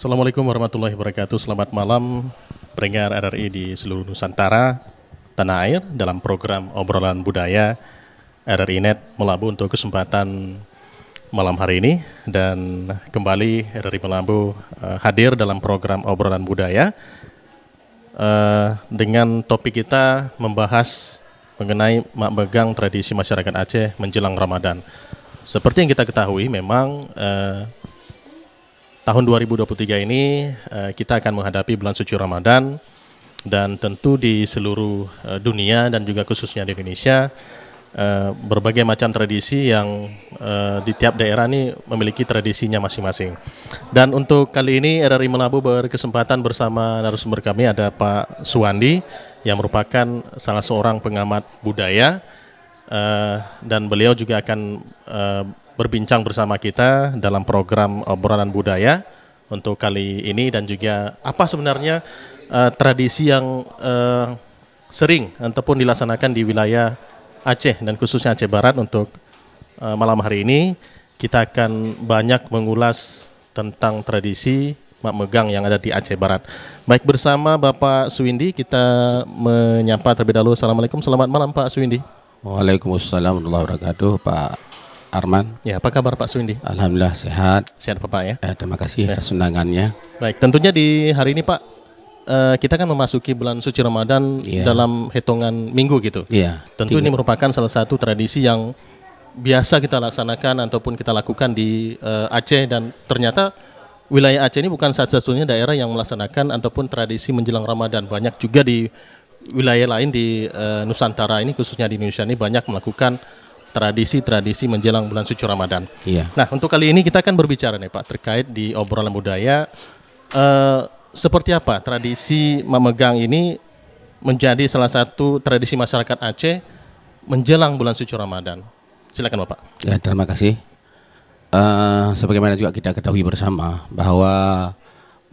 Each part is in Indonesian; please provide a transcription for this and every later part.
Assalamualaikum warahmatullahi wabarakatuh. Selamat malam pendengar RRI di seluruh Nusantara, tanah air dalam program obrolan budaya RRI Net Melabu untuk kesempatan malam hari ini dan kembali RRI Melabu uh, hadir dalam program obrolan budaya uh, dengan topik kita membahas mengenai mak begang tradisi masyarakat Aceh menjelang Ramadan. Seperti yang kita ketahui memang uh, tahun 2023 ini eh, kita akan menghadapi bulan suci Ramadan dan tentu di seluruh eh, dunia dan juga khususnya di Indonesia eh, berbagai macam tradisi yang di tiap daerah ini memiliki tradisinya masing-masing. Dan untuk kali ini RRI Melabu berkesempatan bersama narasumber kami ada Pak Suwandi yang merupakan salah seorang pengamat budaya dan beliau juga akan berbincang bersama kita dalam program obrolan eh, budaya untuk kali ini dan juga apa sebenarnya uh, tradisi yang uh, sering ataupun dilaksanakan di wilayah Aceh dan khususnya Aceh Barat untuk uh, malam hari ini kita akan banyak mengulas tentang tradisi Mak Megang yang ada di Aceh Barat. Baik bersama Bapak Suwindi kita menyapa terlebih dahulu. Assalamualaikum, selamat malam Pak Suwindi. Waalaikumsalam warahmatullahi wabarakatuh Pak Arman. Ya, apa kabar Pak Suwindi? Alhamdulillah sehat. Sehat Bapak ya. Eh, terima kasih ya. atas undangannya. Baik, tentunya di hari ini Pak uh, kita kan memasuki bulan suci Ramadan yeah. dalam hitungan minggu gitu. Iya. Tentu Tiga. ini merupakan salah satu tradisi yang biasa kita laksanakan ataupun kita lakukan di uh, Aceh dan ternyata wilayah Aceh ini bukan satu-satunya daerah yang melaksanakan ataupun tradisi menjelang Ramadan. Banyak juga di wilayah lain di uh, Nusantara ini khususnya di Indonesia ini banyak melakukan tradisi-tradisi menjelang bulan suci Ramadan. Iya. Nah, untuk kali ini kita akan berbicara nih Pak terkait di obrolan budaya uh, seperti apa tradisi memegang ini menjadi salah satu tradisi masyarakat Aceh menjelang bulan suci Ramadan. Silakan Bapak. Ya, terima kasih. Uh, sebagaimana juga kita ketahui bersama bahwa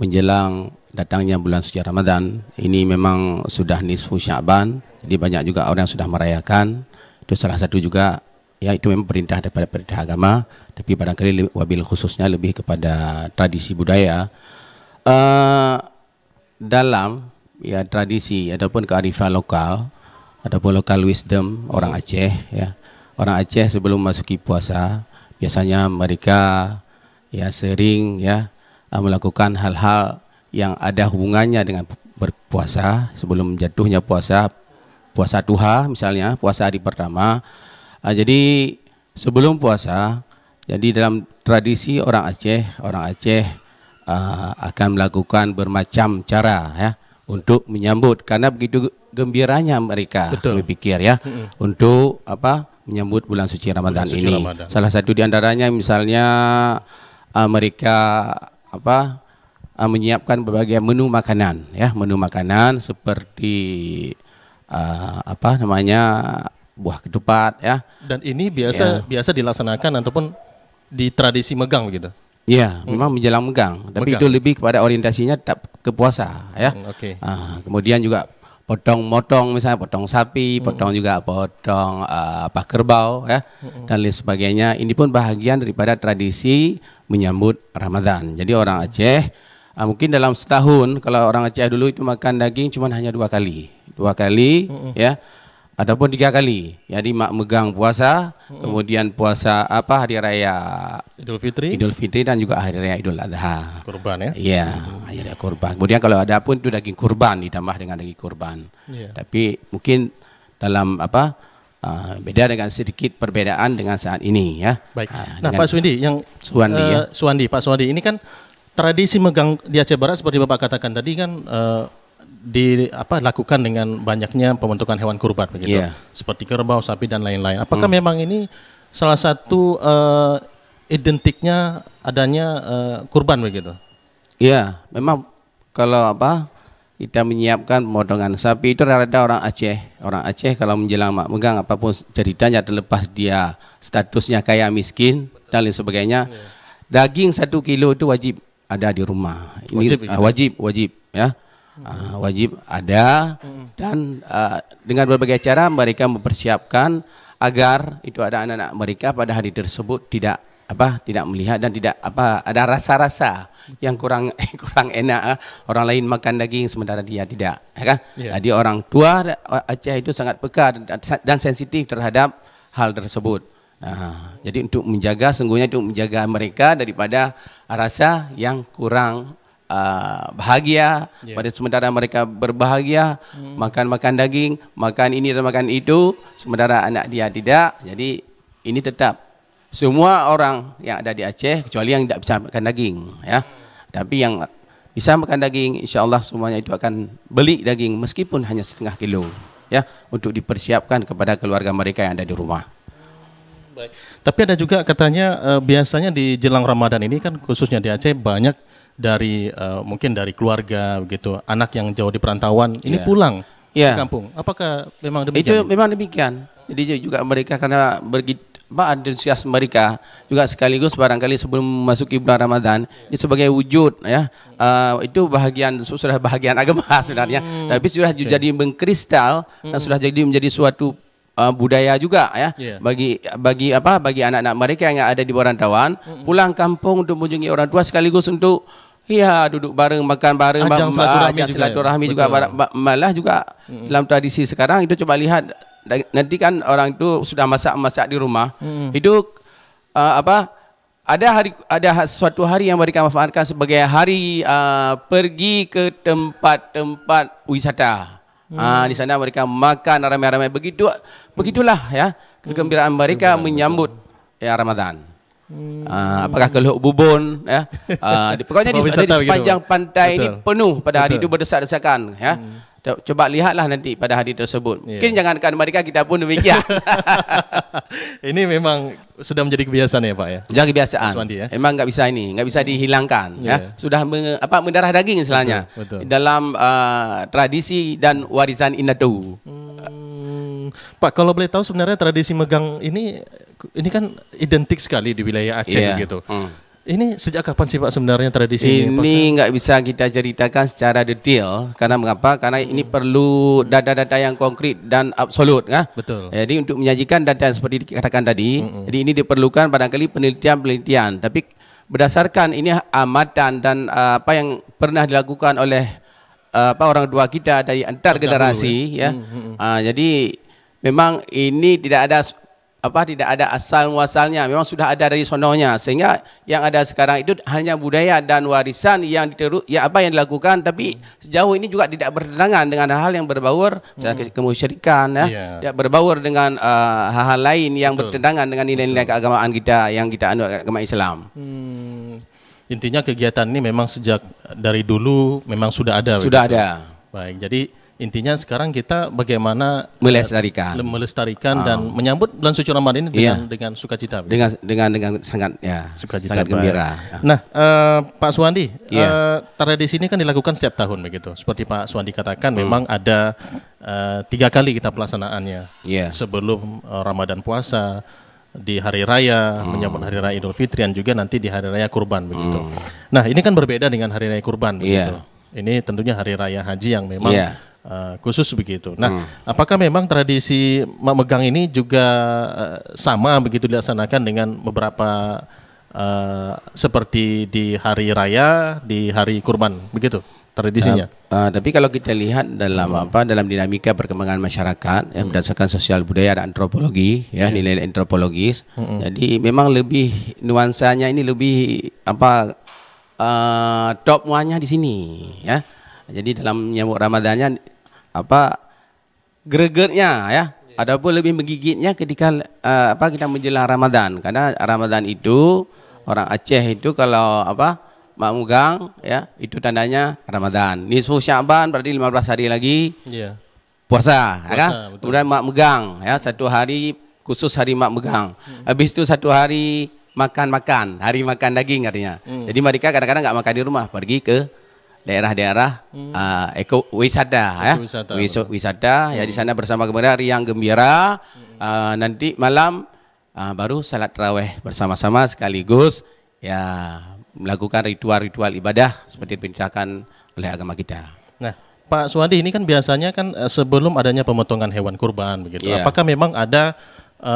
menjelang datangnya bulan suci Ramadan ini memang sudah nisfu Syaban, jadi banyak juga orang yang sudah merayakan. Itu salah satu juga ya itu memang perintah daripada perintah agama tapi barangkali wabil khususnya lebih kepada tradisi budaya uh, dalam ya tradisi ataupun kearifan lokal ataupun lokal wisdom orang Aceh ya orang Aceh sebelum masuki puasa biasanya mereka ya sering ya eh, melakukan hal-hal yang ada hubungannya dengan berpuasa sebelum jatuhnya puasa puasa Tuhan misalnya puasa hari pertama Nah, jadi sebelum puasa, jadi dalam tradisi orang Aceh, orang Aceh uh, akan melakukan bermacam cara ya untuk menyambut karena begitu gembiranya mereka berpikir ya mm-hmm. untuk apa menyambut bulan suci Ramadan bulan suci ini. Ramadan. Salah satu di antaranya misalnya uh, mereka apa uh, menyiapkan berbagai menu makanan ya, menu makanan seperti uh, apa namanya buah ketupat ya. Dan ini biasa ya. biasa dilaksanakan ataupun di tradisi megang begitu. Iya, hmm. memang menjelang megang, tapi megang. itu lebih kepada orientasinya tetap ke puasa ya. Hmm, Oke. Okay. Uh, kemudian juga potong potong misalnya potong sapi, hmm. potong juga potong uh, apa kerbau ya hmm. dan lain sebagainya. Ini pun bahagian daripada tradisi menyambut Ramadan. Jadi orang Aceh uh, mungkin dalam setahun kalau orang Aceh dulu itu makan daging cuma hanya dua kali, dua kali hmm. ya Ataupun tiga kali. Jadi mak megang puasa, hmm. kemudian puasa apa hari raya Idul Fitri, Idul Fitri dan juga hari raya Idul Adha. Kurban ya? Iya, hmm. hari raya kurban. Kemudian kalau ada pun itu daging kurban ditambah dengan daging kurban. Yeah. Tapi mungkin dalam apa uh, beda dengan sedikit perbedaan dengan saat ini ya. Baik. Uh, nah Pak Suwandi yang Suwandi uh, ya. Suwandi Pak Suwandi ini kan tradisi megang di Aceh Barat seperti Bapak katakan tadi kan uh, di apa lakukan dengan banyaknya pembentukan hewan kurban begitu yeah. seperti kerbau sapi dan lain-lain apakah hmm. memang ini salah satu uh, identiknya adanya uh, kurban begitu Iya yeah, memang kalau apa kita menyiapkan pemotongan sapi itu rada orang Aceh orang Aceh kalau menjelang megang apapun ceritanya terlepas dia statusnya kaya miskin Betul. dan lain sebagainya yeah. daging satu kilo itu wajib ada di rumah ini wajib, uh, wajib wajib ya uh, wajib ada dan uh, dengan berbagai cara mereka mempersiapkan agar itu ada anak-anak mereka pada hari tersebut tidak apa tidak melihat dan tidak apa ada rasa-rasa yang kurang kurang enak ah. orang lain makan daging sementara dia tidak ya kan? yeah. jadi orang tua Aceh itu sangat peka dan, sensitif terhadap hal tersebut nah, jadi untuk menjaga sungguhnya untuk menjaga mereka daripada rasa yang kurang uh, bahagia. Yeah. Pada sementara mereka berbahagia, hmm. makan-makan daging, makan ini dan makan itu, sementara anak dia tidak. Jadi ini tetap semua orang yang ada di Aceh kecuali yang tidak bisa makan daging, ya. Tapi yang bisa makan daging, Insyaallah semuanya itu akan beli daging meskipun hanya setengah kilo, ya, untuk dipersiapkan kepada keluarga mereka yang ada di rumah. Baik. Tapi ada juga katanya eh, biasanya di jelang Ramadan ini kan khususnya di Aceh banyak dari uh, mungkin dari keluarga begitu, anak yang jauh di perantauan ini iya. pulang yeah. ke kampung. Apakah memang demikian? Itu memang demikian. Jadi juga mereka karena pergi apa antusias mereka juga sekaligus barangkali sebelum memasuki bulan Ramadan ini sebagai wujud ya uh, itu bahagian sudah bahagian agama sebenarnya hmm. tapi sudah okay. jadi mengkristal hmm. dan sudah jadi menjadi suatu uh, budaya juga ya yeah. bagi bagi apa bagi anak-anak mereka yang ada di perantauan mm-hmm. pulang kampung untuk mengunjungi orang tua sekaligus untuk ya duduk bareng, makan bareng, ajang ya. silaturahmi juga, silaturahmi juga, ya? juga malah juga mm-hmm. dalam tradisi sekarang itu coba lihat nanti kan orang itu sudah masak-masak di rumah, mm-hmm. itu uh, apa ada hari ada ha-, suatu hari yang mereka manfaatkan sebagai hari uh, pergi ke tempat-tempat wisata hmm. uh, di sana mereka makan ramai-ramai begitu begitulah ya kegembiraan mereka hmm. menyambut ya Ramadan Hmm. apakah keluh bubun ya. Ah, pokoknya di, di sepanjang begitu. pantai Betul. ini penuh pada Betul. hari itu berdesak-desakan ya. Hmm. Coba lihatlah nanti pada hari tersebut. Yeah. Mungkin jangankan mereka kita pun demikian. ini memang sudah menjadi kebiasaan ya Pak ya. Sudah kebiasaan. ya? Emang nggak bisa ini, nggak bisa iya. dihilangkan. Yeah. Ya. Iya. Sudah apa mendarah daging istilahnya betul, betul. dalam uh, tradisi dan warisan Inadu. Hmm, Pak kalau boleh tahu sebenarnya tradisi megang ini ini kan identik sekali di wilayah Aceh yeah. gitu. Hmm Ini sejak kapan sih Pak sebenarnya tradisi ini? Ini enggak bisa kita ceritakan secara detail karena mengapa? Karena ini hmm. perlu data-data yang konkret dan absolut, kan? Betul. Jadi untuk menyajikan data yang seperti dikatakan tadi, hmm. jadi ini diperlukan barangkali penelitian-penelitian. Tapi berdasarkan ini amatan dan ah, apa yang pernah dilakukan oleh ah, apa orang tua kita dari antar generasi, ya. Hmm. Hmm. jadi memang ini tidak ada apa tidak ada asal muasalnya memang sudah ada dari sononya sehingga yang ada sekarang itu hanya budaya dan warisan yang diteru ya apa yang dilakukan tapi hmm. sejauh ini juga tidak bertentangan dengan hal-hal yang berbaur hmm. kemusyrikan ya yeah. tidak berbaur dengan eh, hal-hal uh, lain yang Betul. bertentangan dengan nilai-nilai keagamaan kita yang kita anu agama Islam hmm. intinya kegiatan ini memang sejak dari dulu memang sudah ada sudah begitu. ada baik jadi Intinya sekarang kita bagaimana eh, melestarikan, melestarikan oh. dan ah. menyambut bulan suci Ramadan ini dengan iya. dengan sukacita. Dengan dengan dengan sangat ya sukacita sangat gembira. ya. Nah, uh, Pak Suwandi, yeah. Iya. uh, tradisi ini kan dilakukan setiap tahun begitu. Seperti Pak Suwandi katakan, hmm. memang ada uh, tiga kali kita pelaksanaannya. Yeah. Sebelum uh, Ramadan puasa, di hari raya hmm. menyambut hari raya Idul Fitri dan juga nanti di hari raya Kurban begitu. Hmm. Nah, ini kan berbeda dengan hari raya Kurban yeah. Iya. Ini tentunya hari raya haji yang memang yeah. Uh, khusus begitu. Nah, hmm. apakah memang tradisi memegang ini juga uh, sama begitu dilaksanakan dengan beberapa uh, seperti di hari raya, di hari kurban, begitu tradisinya? Uh, uh, tapi kalau kita lihat dalam hmm. apa dalam dinamika perkembangan masyarakat ya, berdasarkan sosial budaya dan antropologi ya hmm. nilai antropologis, hmm. jadi memang lebih nuansanya ini lebih apa uh, top muanya di sini ya jadi dalam nyamuk Ramadannya apa gregetnya ya. Ada pun lebih menggigitnya ketika uh, apa kita menjelang Ramadan karena Ramadan itu orang Aceh itu kalau apa makmugang ya itu tandanya Ramadan. Nisfu Syaban berarti 15 hari lagi. Yeah. Puasa, ya puasa kan? Kemudian Kemudian makmugang ya satu hari khusus hari makmugang. Hmm. Habis itu satu hari makan-makan, hari makan daging artinya. Hmm. Jadi mereka kadang-kadang nggak makan di rumah, pergi ke daerah-daerah hmm. uh, eh, eko ya. wisata ya wisata, wisata hmm. ya di sana bersama kemudian riang gembira hmm. uh, nanti malam uh, baru salat raweh bersama-sama sekaligus ya melakukan ritual-ritual ibadah seperti hmm. diperintahkan oleh agama kita. Nah, Pak Suwadi ini kan biasanya kan sebelum adanya pemotongan hewan kurban begitu. Yeah. Apakah memang ada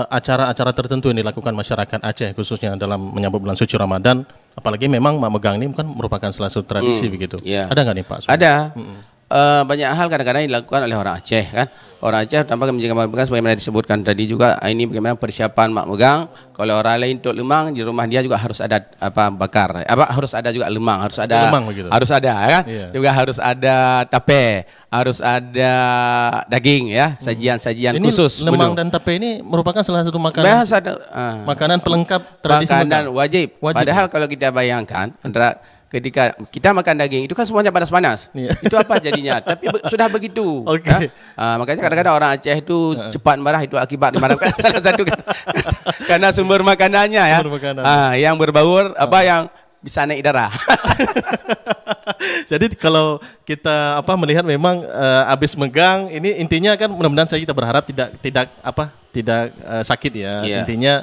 acara-acara uh, tertentu yang dilakukan masyarakat Aceh khususnya dalam menyambut bulan suci Ramadan Apalagi memang Mak Megang ini kan merupakan salah satu tradisi hmm, begitu. Yeah. Ada nggak nih Pak? Ada. Hmm uh, banyak hal kadang-kadang dilakukan oleh orang Aceh kan. Orang Aceh tanpa menjaga mak megang sebagaimana disebutkan tadi juga ah, ini bagaimana persiapan mak megang. Kalau orang lain untuk lemang di rumah dia juga harus ada apa bakar. Apa harus ada juga lemang, harus ada lemang harus ada ya kan. yeah. Juga harus ada tape, harus ada daging ya, hmm. sajian-sajian hmm. khusus. Lemang dan tape ini merupakan salah satu makanan Bahasa, uh, makanan pelengkap tradisi makanan wajib. wajib. Padahal kalau kita bayangkan antara ketika kita makan daging itu kan semuanya panas-panas. Yeah. Itu apa jadinya? Tapi be sudah begitu. Okay. Ha? Uh, makanya kadang-kadang orang Aceh itu uh. cepat marah itu akibat marah salah satu kan, karena sumber makanannya ya. Sumber makanan. uh, yang berbaur uh. apa yang bisa naik darah. Jadi kalau kita apa melihat memang uh, habis megang ini intinya kan mudah-mudahan saya kita berharap tidak tidak apa tidak uh, sakit ya. Yeah. Intinya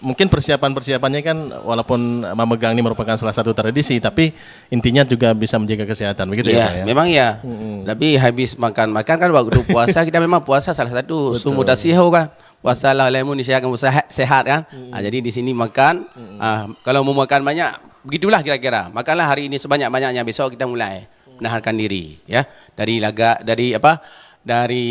mungkin persiapan-persiapannya kan walaupun memegang ini merupakan salah satu tradisi tapi intinya juga bisa menjaga kesehatan begitu ya, iya, ya Pak Memang ya. Hmm. Tapi habis makan-makan kan waktu puasa kita memang puasa salah satu sumber dasiho kan. Puasa lah lemu ini saya sehat, sehat kan. Hmm. nah, jadi di sini makan hmm. uh, kalau mau makan banyak begitulah kira-kira. Makanlah hari ini sebanyak-banyaknya besok kita mulai menahankan mm. diri ya. Dari laga dari apa? Dari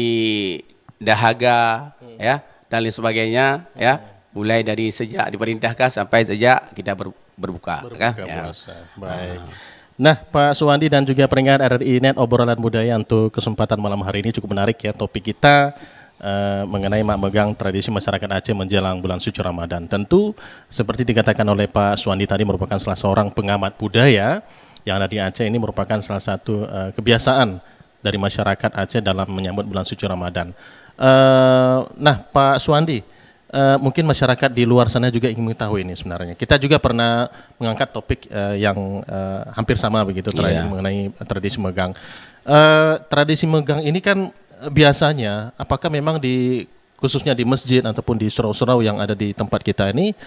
dahaga hmm. ya dan lain sebagainya hmm. ya mm mulai dari sejak diperintahkan sampai sejak kita ber, berbuka, kan? berbuka kan? Ya. Baik. Ah. Nah, Pak Suwandi dan juga peringat RRI Net obrolan budaya untuk kesempatan malam hari ini cukup menarik ya topik kita eh, mengenai mak megang tradisi masyarakat Aceh menjelang bulan suci Ramadan. Tentu seperti dikatakan oleh Pak Suwandi tadi merupakan salah seorang pengamat budaya yang ada di Aceh ini merupakan salah satu uh, kebiasaan dari masyarakat Aceh dalam menyambut bulan suci Ramadan. Uh, nah, Pak Suwandi, uh, mungkin masyarakat di luar sana juga ingin mengetahui ini sebenarnya. Kita juga pernah mengangkat topik uh, yang uh, hampir sama begitu terakhir yeah. mengenai tradisi megang. Uh, tradisi megang ini kan biasanya apakah memang di khususnya di masjid ataupun di surau-surau yang ada di tempat kita ini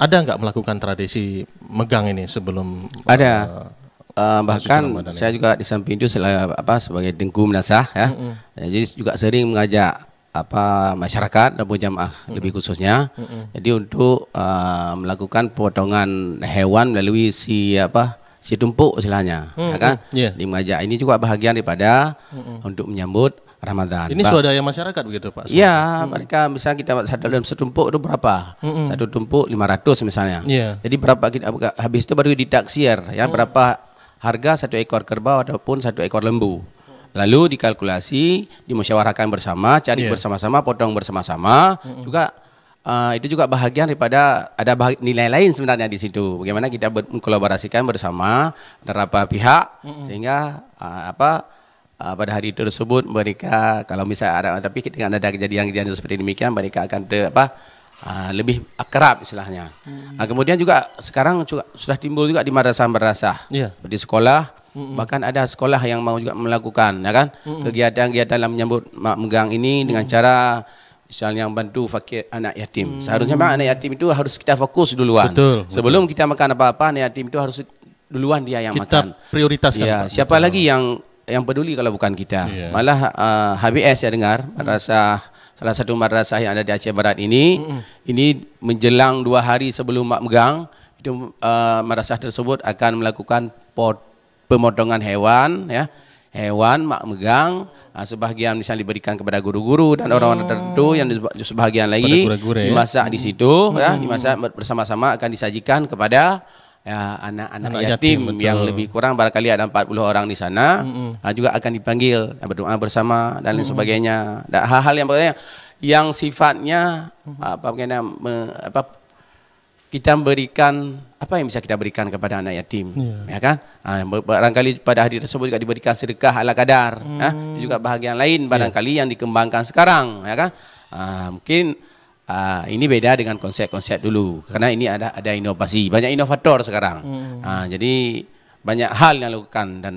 ada nggak melakukan tradisi megang ini sebelum ada uh, bahkan saya juga di samping itu selain, apa sebagai dengku menasah ya. Mm-hmm. Jadi juga sering mengajak apa masyarakat atau jamaah mm -hmm. lebih khususnya. Mm -hmm. Jadi untuk uh, melakukan potongan hewan melalui si apa si tumpuk istilahnya, mm -hmm. ya kan? Yeah. Di Majak ini juga bahagian daripada mm -hmm. untuk menyambut Ramadan. Ini swadaya masyarakat begitu Pak? Iya, -hmm. mereka misalnya kita satu dalam satu tumpuk itu berapa? -hmm. Satu tumpuk 500 misalnya. Yeah. Jadi berapa kita habis itu baru ditaksir ya -hmm. berapa harga satu ekor kerbau ataupun satu ekor lembu. Lalu dikalkulasi, dimusyawarahkan bersama, cari yeah. bersama-sama, potong bersama-sama. Mm-hmm. Juga uh, itu juga bahagian daripada ada bahag- nilai lain sebenarnya di situ. Bagaimana kita ber- mengkolaborasikan bersama beberapa pihak mm-hmm. sehingga uh, apa uh, pada hari tersebut mereka kalau misalnya ada tapi dengan ada kejadian-kejadian seperti demikian mereka akan ter, apa uh, lebih akrab istilahnya. Hmm. Uh, kemudian juga sekarang juga sudah timbul juga di madrasah-madrasah. Yeah. Iya. Di sekolah Mm-hmm. Bahkan ada sekolah yang mau juga melakukan ya kan mm-hmm. kegiatan-kegiatan dalam menyambut Mak Megang ini mm-hmm. dengan cara misalnya membantu fakir anak yatim. hmm Seharusnya memang anak yatim itu harus kita fokus duluan. Betul, betul. Sebelum kita makan apa-apa anak yatim itu harus duluan dia yang kita makan. Kita prioritaskan. Ya, siapa betul. lagi yang yang peduli kalau bukan kita. Yeah. Malah uh, HBS saya dengar merasa mm salah satu madrasah yang ada di Aceh Barat ini hmm ini menjelang dua hari sebelum Mak Megang itu uh, madrasah tersebut akan melakukan pot pemotongan hewan ya hewan mak megang nah, sebagian misalnya diberikan kepada guru-guru dan orang-orang oh. tertentu yang sebagian lagi ya. dimasak ya? di situ hmm. ya dimasak bersama-sama akan disajikan kepada ya anak-anak yatim, yatim yang lebih kurang barangkali ada 40 orang di sana mm -hmm. Ah, juga akan dipanggil ya, berdoa bersama dan lain mm -hmm. sebagainya. Hal-hal yang yang sifatnya mm -hmm. apa, apa, apa kita berikan apa yang bisa kita berikan kepada anak yatim yeah. ya kan ha, barangkali pada hari tersebut juga diberikan sedekah ala kadar mm. ha, juga bahagian lain barangkali yeah. yang dikembangkan sekarang ya kan ha, mungkin ha, ini beda dengan konsep-konsep dulu karena ini ada ada inovasi banyak inovator sekarang mm. ha, jadi banyak hal yang dilakukan dan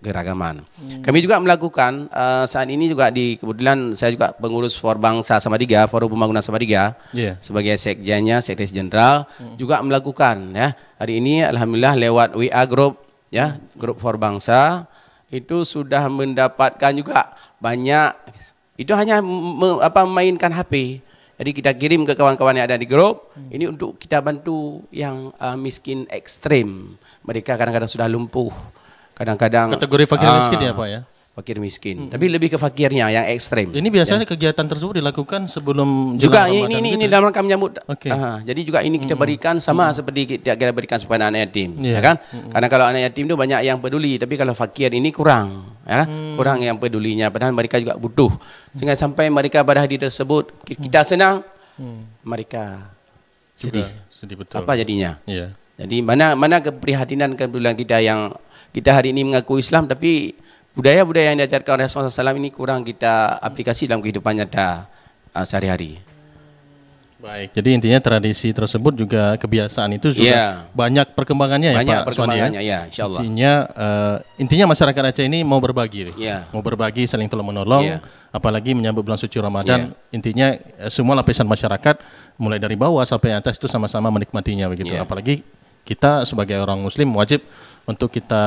keragaman. Hmm. Kami juga melakukan uh, saat ini juga di kebetulan saya juga pengurus For Bangsa Samadiga, Forum Pembangunan Samadiga yeah. sebagai sekjennya, sekretaris jenderal hmm. juga melakukan ya. Hari ini alhamdulillah lewat WA group ya, grup For Bangsa itu sudah mendapatkan juga banyak itu hanya me, apa memainkan HP. Jadi kita kirim ke kawan-kawan yang ada di grup. Hmm. Ini untuk kita bantu yang uh, miskin ekstrim. Mereka kadang-kadang sudah lumpuh. kadang-kadang kategori fakir uh, miskin ya pak ya fakir miskin hmm. tapi lebih ke fakirnya yang ekstrim ini biasanya ya. kegiatan tersebut dilakukan sebelum juga ini ini, gitu. ini dalam rangka menyambut okay. uh, jadi juga ini kita hmm. berikan sama hmm. seperti kita, berikan kepada anak yatim yeah. ya kan hmm. karena kalau anak yatim itu banyak yang peduli tapi kalau fakir ini kurang ya hmm. kurang yang pedulinya padahal mereka juga butuh sehingga sampai mereka pada hari tersebut hmm. kita senang hmm. mereka sedih sedih betul apa jadinya ya yeah. jadi mana mana keprihatinan kebetulan kita yang kita hari ini mengaku Islam tapi budaya-budaya yang diajarkan oleh Rasulullah SAW ini kurang kita aplikasi dalam kehidupan nyata uh, sehari-hari. Baik, jadi intinya tradisi tersebut juga kebiasaan itu sudah yeah. banyak perkembangannya ya, banyak ya Pak perkembangannya, Suwani, ya. ya Allah. Intinya uh, intinya masyarakat Aceh ini mau berbagi. Yeah. Mau berbagi saling tolong menolong yeah. apalagi menyambut bulan suci Ramadan. Yeah. Intinya eh, semua lapisan masyarakat mulai dari bawah sampai atas itu sama-sama menikmatinya begitu. Yeah. Apalagi kita sebagai orang muslim wajib untuk kita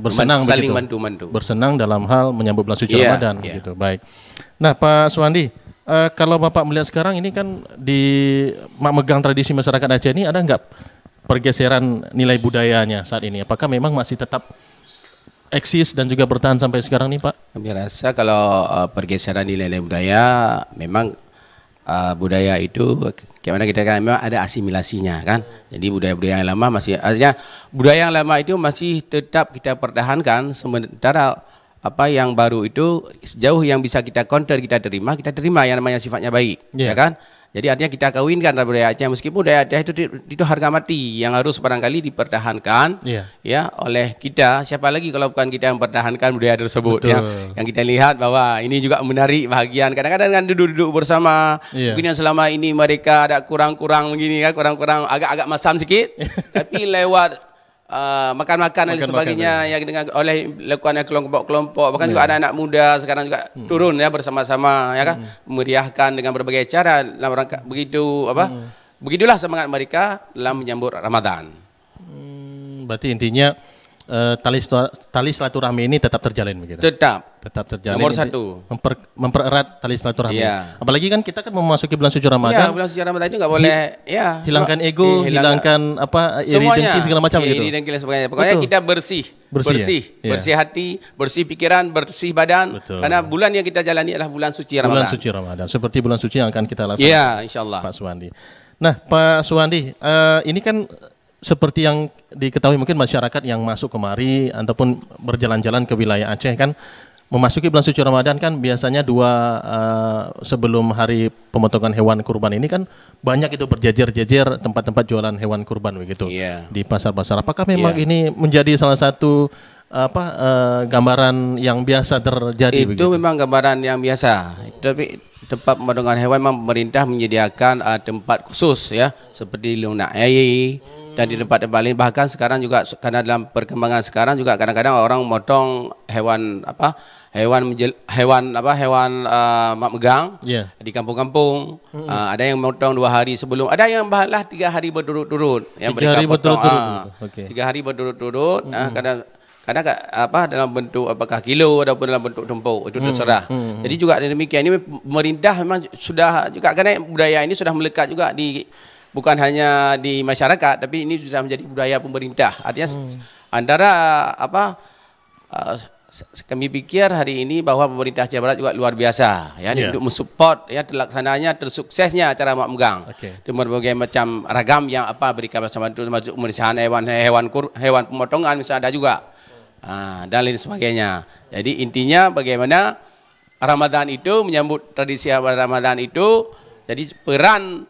bersenang Man, begitu. Mandu, mandu. Bersenang dalam hal menyambut bulan suci yeah, Ramadan yeah. Iya. gitu. Baik. Nah, Pak Suwandi, uh, kalau Bapak melihat sekarang ini kan di memegang tradisi masyarakat Aceh ini ada nggak pergeseran nilai budayanya saat ini? Apakah memang masih tetap eksis dan juga bertahan sampai sekarang nih, Pak? Kami rasa kalau uh, pergeseran nilai-nilai budaya memang uh, budaya itu gimana kita kan memang ada asimilasinya kan. Jadi budaya-budaya yang lama masih artinya budaya yang lama itu masih tetap kita pertahankan sementara apa yang baru itu sejauh yang bisa kita counter kita terima kita terima yang namanya sifatnya baik yeah. ya kan jadi artinya kita kawinkan budaya Aceh meskipun budaya Aceh itu itu harga mati yang harus barangkali dipertahankan yeah. ya oleh kita. Siapa lagi kalau bukan kita yang pertahankan budaya tersebut ya? Betul. ya. Yang kita lihat bahwa ini juga menarik bahagian. Kadang-kadang kan duduk-duduk bersama yeah. mungkin yang selama ini mereka ada kurang-kurang begini kan, kurang-kurang agak-agak masam sikit tapi lewat uh, makan-makan dan sebagainya makan, ya. yang dengan oleh lakukan kelompok-kelompok bahkan yeah. juga anak-anak muda sekarang juga hmm. turun ya bersama-sama ya kan hmm. meriahkan dengan berbagai cara dalam rangka begitu apa hmm. begitulah semangat mereka dalam menyambut Ramadan. Hmm, berarti intinya Eh, tali tali silaturahmi ini tetap terjalin begitu. Tetap. Tetap terjalin. Nomor satu. Memper, mempererat tali silaturahmi. Ya. Apalagi kan kita kan memasuki bulan suci Ramadan. Ya, bulan suci Ramadan itu nggak boleh hi, ya. Hilangkan ego, eh, hilangkan, hilangkan apa iri dengki segala macam gitu. Iri dengki sebagainya. Pokoknya Betul. kita bersih. Bersih. Ya? Bersih, ya? bersih hati, bersih pikiran, bersih badan. Betul. Karena bulan yang kita jalani adalah bulan suci Ramadan. Bulan suci Ramadan. Seperti bulan suci yang akan kita laksanakan. Iya, insyaallah. Pak Suwandi. Nah, Pak Suwandi, uh, ini kan seperti yang diketahui mungkin masyarakat yang masuk kemari ataupun berjalan-jalan ke wilayah Aceh kan memasuki bulan suci Ramadan kan biasanya dua uh, sebelum hari pemotongan hewan kurban ini kan banyak itu berjejer-jejer tempat-tempat jualan hewan kurban begitu yeah. di pasar-pasar. Apakah memang yeah. ini menjadi salah satu apa uh, gambaran yang biasa terjadi? Itu begitu? memang gambaran yang biasa. Tapi tempat pemotongan hewan memang pemerintah menyediakan uh, tempat khusus ya seperti lunak air. dan di tempat-tempat lain bahkan sekarang juga karena dalam perkembangan sekarang juga kadang-kadang orang motong hewan apa hewan hewan apa hewan uh, mak megang yeah. di kampung-kampung mm -hmm. uh, ada yang motong dua hari sebelum ada yang bahalah tiga hari berturut-turut yang tiga hari berturut-turut uh, ah, okay. tiga hari berturut-turut mm -hmm. uh, kadang kadang apa dalam bentuk apakah kilo ataupun dalam bentuk tumpuk itu terserah. Hmm, hmm, hmm. Jadi juga demikian ini pemerintah memang sudah juga kerana budaya ini sudah melekat juga di bukan hanya di masyarakat tapi ini sudah menjadi budaya pemerintah artinya hmm. antara apa uh, kami pikir hari ini bahwa pemerintah Jawa Barat juga luar biasa ya yeah. untuk mensupport ya terlaksananya tersuksesnya acara mak megang okay. dengan berbagai macam ragam yang apa berikan bersama itu termasuk pemeriksaan hewan hewan kur, hewan pemotongan misalnya ada juga uh, dan lain sebagainya jadi intinya bagaimana Ramadan itu menyambut tradisi Ramadan itu jadi peran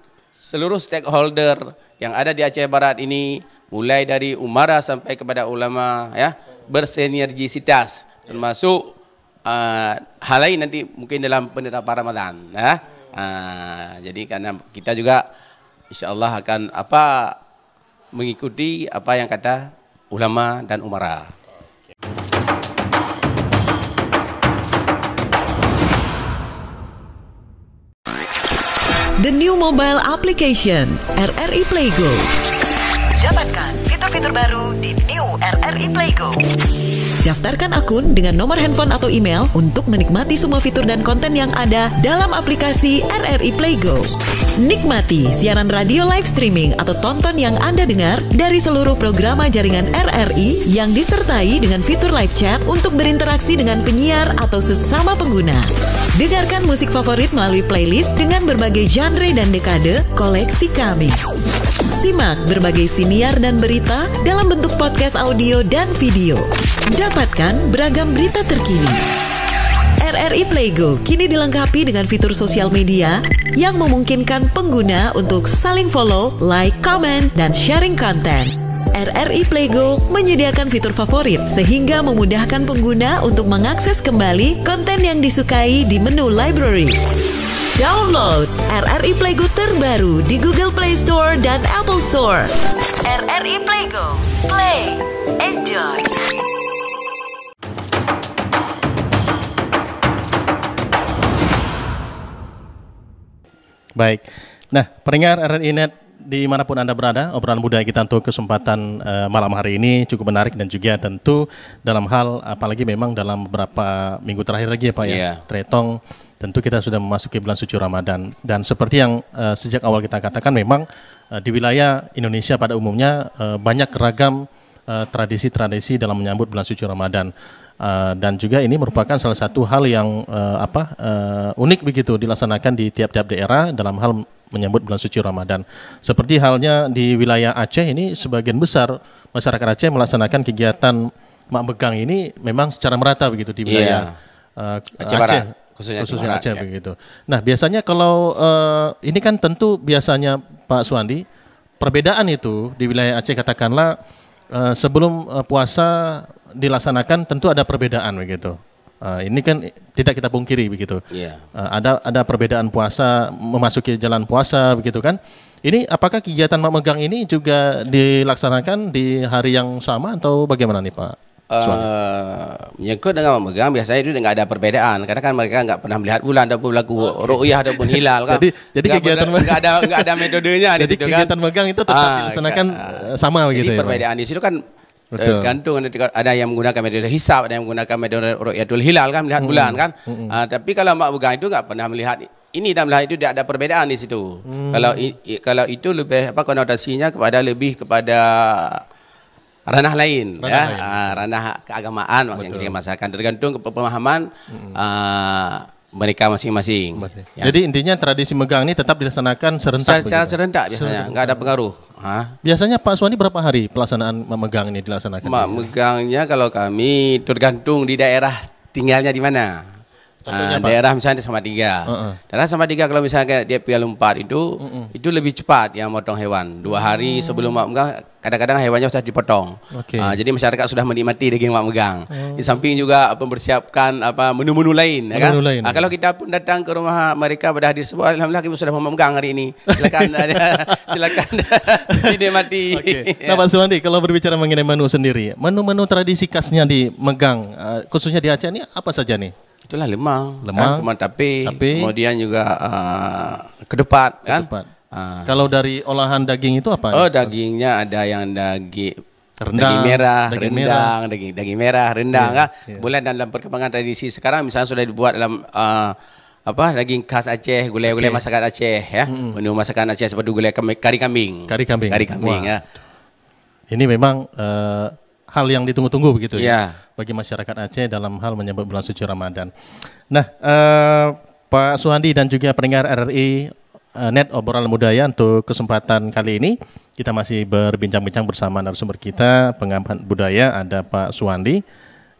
seluruh stakeholder yang ada di Aceh Barat ini mulai dari umara sampai kepada ulama ya bersinergisitas termasuk uh, hal lain nanti mungkin dalam penerapan Ramadan ya. Uh, jadi karena kita juga insyaallah akan apa mengikuti apa yang kata ulama dan umara. Okay. The new mobile application RRI Playgo. Dapatkan fitur-fitur baru di new RRI Playgo. Daftarkan akun dengan nomor handphone atau email untuk menikmati semua fitur dan konten yang ada dalam aplikasi RRI Playgo. Nikmati siaran radio live streaming atau tonton yang Anda dengar dari seluruh programa jaringan RRI yang disertai dengan fitur live chat untuk berinteraksi dengan penyiar atau sesama pengguna. Dengarkan musik favorit melalui playlist dengan berbagai genre dan dekade koleksi kami. Simak berbagai siniar dan berita dalam bentuk podcast audio dan video. Dapatkan beragam berita terkini. RRI Playgo kini dilengkapi dengan fitur sosial media yang memungkinkan pengguna untuk saling follow, like, comment, dan sharing konten. RRI Playgo menyediakan fitur favorit sehingga memudahkan pengguna untuk mengakses kembali konten yang disukai di menu library. Download RRI Playgo terbaru di Google Play Store dan Apple Store. RRI Playgo. Play. Enjoy. Baik. Nah, pendengar RRI Net di manapun Anda berada, obrolan budaya kita untuk kesempatan uh, malam hari ini cukup menarik dan juga tentu dalam hal apalagi memang dalam beberapa minggu terakhir lagi ya Pak yeah. ya, iya. Tretong tentu kita sudah memasuki bulan suci Ramadan dan seperti yang uh, sejak awal kita katakan memang uh, di wilayah Indonesia pada umumnya uh, banyak ragam tradisi-tradisi dalam menyambut bulan suci Ramadan. Uh, dan juga ini merupakan salah satu hal yang uh, apa uh, unik begitu dilaksanakan di tiap-tiap daerah dalam hal menyambut bulan suci Ramadan. Seperti halnya di wilayah Aceh ini sebagian besar masyarakat Aceh melaksanakan kegiatan mak begang ini memang secara merata begitu di wilayah yeah. Iya. uh, Aceh, Aceh khususnya, khususnya Aceh ya. begitu. Nah, biasanya kalau uh, ini kan tentu biasanya Pak Suandi perbedaan itu di wilayah Aceh katakanlah uh, sebelum uh, puasa dilaksanakan tentu ada perbedaan begitu. Uh, ini kan tidak kita pungkiri begitu. Yeah. Iya. Uh, ada ada perbedaan puasa memasuki jalan puasa begitu kan. Ini apakah kegiatan memegang ini juga dilaksanakan di hari yang sama atau bagaimana nih Pak? Eh, Suami? Uh, dengan memegang biasanya itu nggak ada perbedaan karena kan mereka nggak pernah melihat bulan ataupun laku oh. ru'yah ataupun hilal kan. jadi jadi gak kegiatan nggak ada nggak ada metodenya Jadi kan. kegiatan kan? Megang itu tetap uh, dilaksanakan uh, sama begitu ya. perbedaan di situ kan Eh, gantung ada ada yang menggunakan metode hisap, ada yang menggunakan metode rukyatul hilal kan melihat hmm. bulan kan hmm. uh, tapi kalau mak bukan itu enggak pernah melihat ini dan melihat itu tidak ada perbedaan di situ hmm. kalau i, kalau itu lebih apa konotasinya kepada lebih kepada ranah lain ranah ya lain. Uh, ranah keagamaan Betul. yang kita masakan tergantung ke pemahaman hmm. uh, mereka masing-masing. Ya. Jadi intinya tradisi megang ini tetap dilaksanakan serentak. Secara secara serentak biasanya, nggak ada pengaruh. Hah? Biasanya Pak Suwandi berapa hari pelaksanaan memegang ini dilaksanakan? Memegangnya kalau kami tergantung di daerah tinggalnya di mana. daerah misalnya sama tiga, uh -uh. daerah sama tiga kalau misalnya dia piala empat itu uh -uh. itu lebih cepat yang motong hewan dua hari uh -uh. sebelum memegang kadang-kadang hewannya sudah dipotong. Okay. Uh, jadi masyarakat sudah menikmati daging mak megang. Oh. Di samping juga mempersiapkan apa menu-menu lain, menu ya kan? Lain. Uh, kalau kita pun datang ke rumah mereka pada hadir semua, alhamdulillah kita sudah memegang hari ini. Silakan silakan dinikmati. Okay. Nah, Pak Suwandi, kalau berbicara mengenai menu sendiri, menu-menu tradisi khasnya di Megang, uh, khususnya di Aceh ini apa saja nih? Itulah lemang, kan, lemang, kan, kemudian tapi, tapi kemudian juga uh, ah, kedepat, kedepat. kan? Ah. Kalau dari olahan daging itu apa? Oh, dagingnya ada yang daging rendang, daging merah, daging rendang, merah. daging daging merah, rendang. Yeah, iya, kan? Iya. yeah. Boleh dalam perkembangan tradisi sekarang misalnya sudah dibuat dalam uh, apa daging khas Aceh, gulai-gulai okay. masakan Aceh ya. Mm. Menu masakan Aceh seperti gulai kari kambing. Kari kambing. Kari kambing Wah. ya. Ini memang uh, hal yang ditunggu-tunggu begitu yeah. ya iya. bagi masyarakat Aceh dalam hal menyambut bulan suci Ramadan. Nah, uh, Pak Suhandi dan juga pendengar RRI Eh, net obrolan budaya untuk kesempatan kali ini kita masih berbincang-bincang bersama narasumber kita pengamat budaya ada Pak Suwandi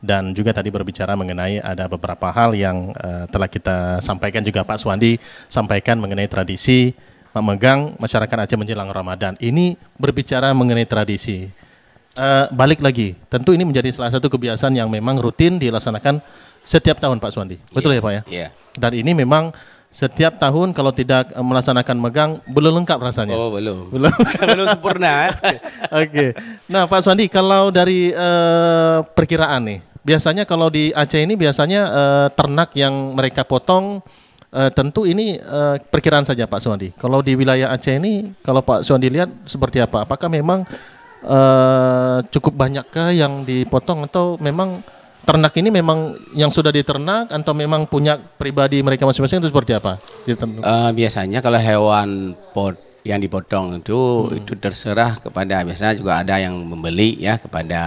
dan juga tadi berbicara mengenai ada beberapa hal yang uh, telah kita sampaikan juga Pak Suwandi sampaikan mengenai tradisi memegang masyarakat Aceh menjelang Ramadan. Ini berbicara mengenai tradisi. Uh, balik lagi, tentu ini menjadi salah satu kebiasaan yang memang rutin dilaksanakan setiap tahun Pak Suwandi. Betul yeah, ya Pak ya? Yeah. Dan ini memang setiap tahun kalau tidak eh, melaksanakan megang belum lengkap rasanya. Oh belum. Belum. belum sempurna. Eh. Oke. okay. Nah Pak Suandi kalau dari uh, perkiraan nih, biasanya kalau di Aceh ini biasanya uh, ternak yang mereka potong uh, tentu ini uh, perkiraan saja Pak Suandi. Kalau di wilayah Aceh ini kalau Pak Suandi lihat seperti apa? Apakah memang uh, cukup banyakkah yang dipotong atau memang ternak ini memang yang sudah diternak atau memang punya pribadi mereka masing-masing itu seperti apa? Uh, biasanya kalau hewan pot yang dipotong itu hmm. itu terserah kepada biasanya juga ada yang membeli ya kepada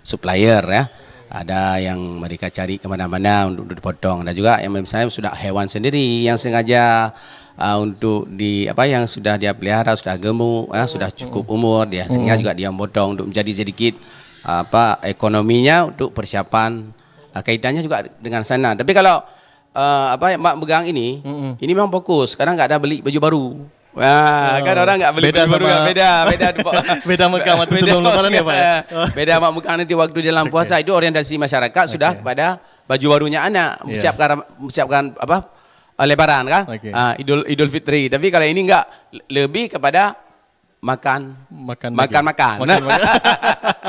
supplier ya ada yang mereka cari kemana-mana untuk dipotong dan juga yang misalnya sudah hewan sendiri yang sengaja uh, untuk di apa yang sudah dia pelihara sudah gemuk ya, sudah cukup hmm. umur dia sengaja hmm. juga dia potong untuk menjadi sedikit apa ekonominya untuk persiapan uh, kaitannya juga dengan sana. Tapi kalau uh, apa mak megang ini, mm-hmm. ini memang fokus karena nggak ada beli baju baru. Wah, oh. kan orang nggak beli beda baju baru, kan? beda, beda, beda beda waktu beda sebelum Lebaran ya Pak. Ya? beda mak beda nanti waktu dalam puasa okay. itu orientasi masyarakat okay. sudah kepada baju barunya anak, yeah. siapkan siapkan apa ah, Lebaran kan, okay. uh, Idul Idul Fitri. Tapi kalau ini enggak lebih kepada makan makan makan makan. makan, makan.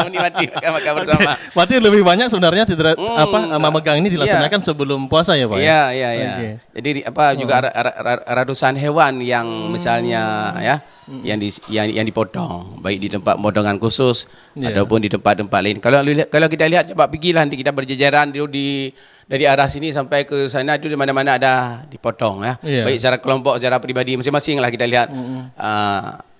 Ini mati makan bersama. Mati lebih banyak sebenarnya tidak hmm, apa ah, memegang ini dilaksanakan yeah. sebelum puasa ya pak. Iya iya iya. Ya. Jadi apa oh. juga hmm. ratusan hewan yang hmm. misalnya ya hmm. yang di yang, yang dipotong baik di tempat potongan khusus yeah. ataupun di tempat-tempat lain. Kalau kalau kita lihat coba pergilah nanti kita berjejeran di, di dari arah sini sampai ke sana itu di mana-mana ada dipotong ya. Yeah. Baik secara kelompok secara pribadi masing-masing lah kita lihat. Mm-hmm. Uh,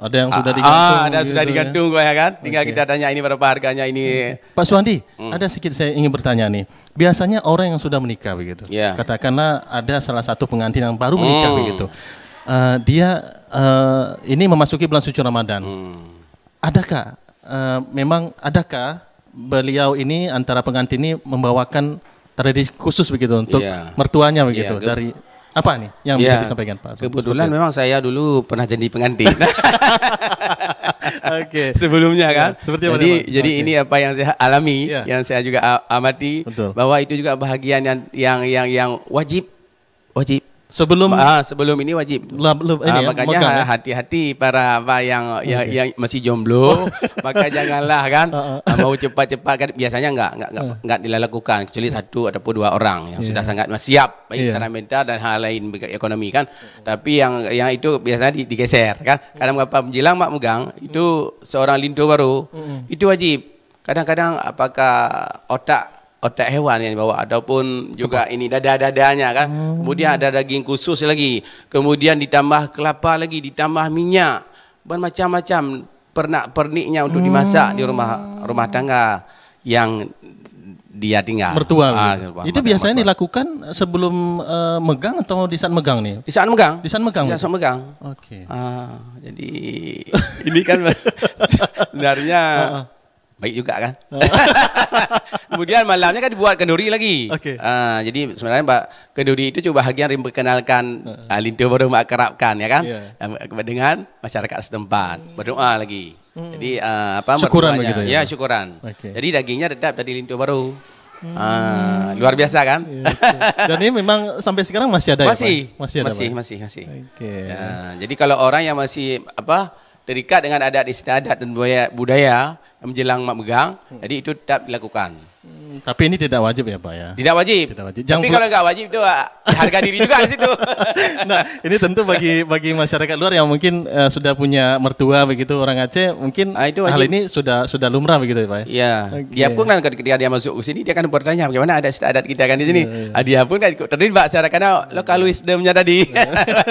Ada yang sudah ah, ah, digantung. Ah, ada gitu sudah ya? digantung ya, ya kan? Tinggal okay. kita tanya ini berapa harganya ini. Hmm. Pak Suwandi, hmm. ada sedikit saya ingin bertanya nih. Biasanya orang yang sudah menikah begitu. Yeah. Katakanlah ada salah satu pengantin yang baru hmm. menikah hmm. begitu. Uh, dia uh, ini memasuki bulan suci Ramadan. Hmm. Adakah uh, memang adakah beliau ini antara pengantin ini membawakan tradisi khusus begitu untuk yeah. mertuanya ya, begitu yeah, dari apa nih yang ya, bisa disampaikan Pak? Kebetulan Seperti memang saya dulu pernah jadi pengantin. Oke. Okay. Sebelumnya ya, kan. Ya, seperti jadi apa, jadi okay. ini apa yang saya alami, ya. yang saya juga amati Betul. bahwa itu juga bahagian yang yang yang yang wajib wajib Sebelum ah, sebelum ini wajib. Lab, lab, ah, ya, makanya ya, hati-hati para apa yang okay. Oh, yang, yang masih jomblo, oh. maka janganlah kan ah, ah. mau cepat-cepat kan biasanya enggak enggak enggak, enggak dilakukan kecuali satu ataupun dua orang yang yeah. sudah iya. sangat siap baik yeah. secara mental dan hal lain ekonomi kan. Tapi yang yang itu biasanya digeser kan. Hmm. Kadang berapa menjelang mak megang itu seorang lindo baru hmm. itu wajib. Kadang-kadang apakah otak otak hewan yang dibawa ataupun juga ini dada-dadanya kan. Hmm. Kemudian ada daging khusus lagi. Kemudian ditambah kelapa lagi, ditambah minyak. Bermacam-macam macam pernak-perniknya untuk hmm. dimasak di rumah rumah tangga yang dia tinggal. Mertua. Ah, gitu. itu biasanya mertua. dilakukan sebelum uh, megang atau di saat megang nih? Di saat megang. Di saat megang. Di saat gitu? megang. Oke. Okay. Ah, jadi ini kan sebenarnya baik juga kan. Ah. Kemudian malamnya kan dibuat kenduri lagi. Okay. Uh, jadi sebenarnya Pak kenduri itu coba bahagian yang memperkenalkan uh, ah. uh. Ah, Lintu baru mengakrabkan ya kan yeah. dengan masyarakat setempat. Hmm. Berdoa lagi. Hmm. Jadi uh, apa syukuran begitu ya. Ya, syukuran. Okay. Jadi dagingnya tetap dari Lintu baru. Hmm. luar biasa kan? jadi iya, Dan ini memang sampai sekarang masih ada ya, masih, ya? Pak? Masih, masih ada, masih, Pak? Ya? masih, masih. Oke. Okay. jadi kalau orang yang masih apa terikat dengan adat istiadat dan budaya, budaya menjelang mak megang, hmm. jadi itu tetap dilakukan. Tapi ini tidak wajib ya Pak ya? Tidak wajib. Tidak wajib. Jangan Tapi kalau nggak wajib itu ah, harga diri juga di situ. nah ini tentu bagi bagi masyarakat luar yang mungkin uh, sudah punya mertua begitu orang Aceh mungkin nah, itu hal ini sudah sudah lumrah begitu ya Pak ya? Iya. Okay. Dia pun kan ketika dia masuk ke sini dia kan bertanya bagaimana ada adat kita kan di sini. Yeah. Iya, iya. Dia pun kan ikut terlibat secara karena lokal wisdomnya tadi iya.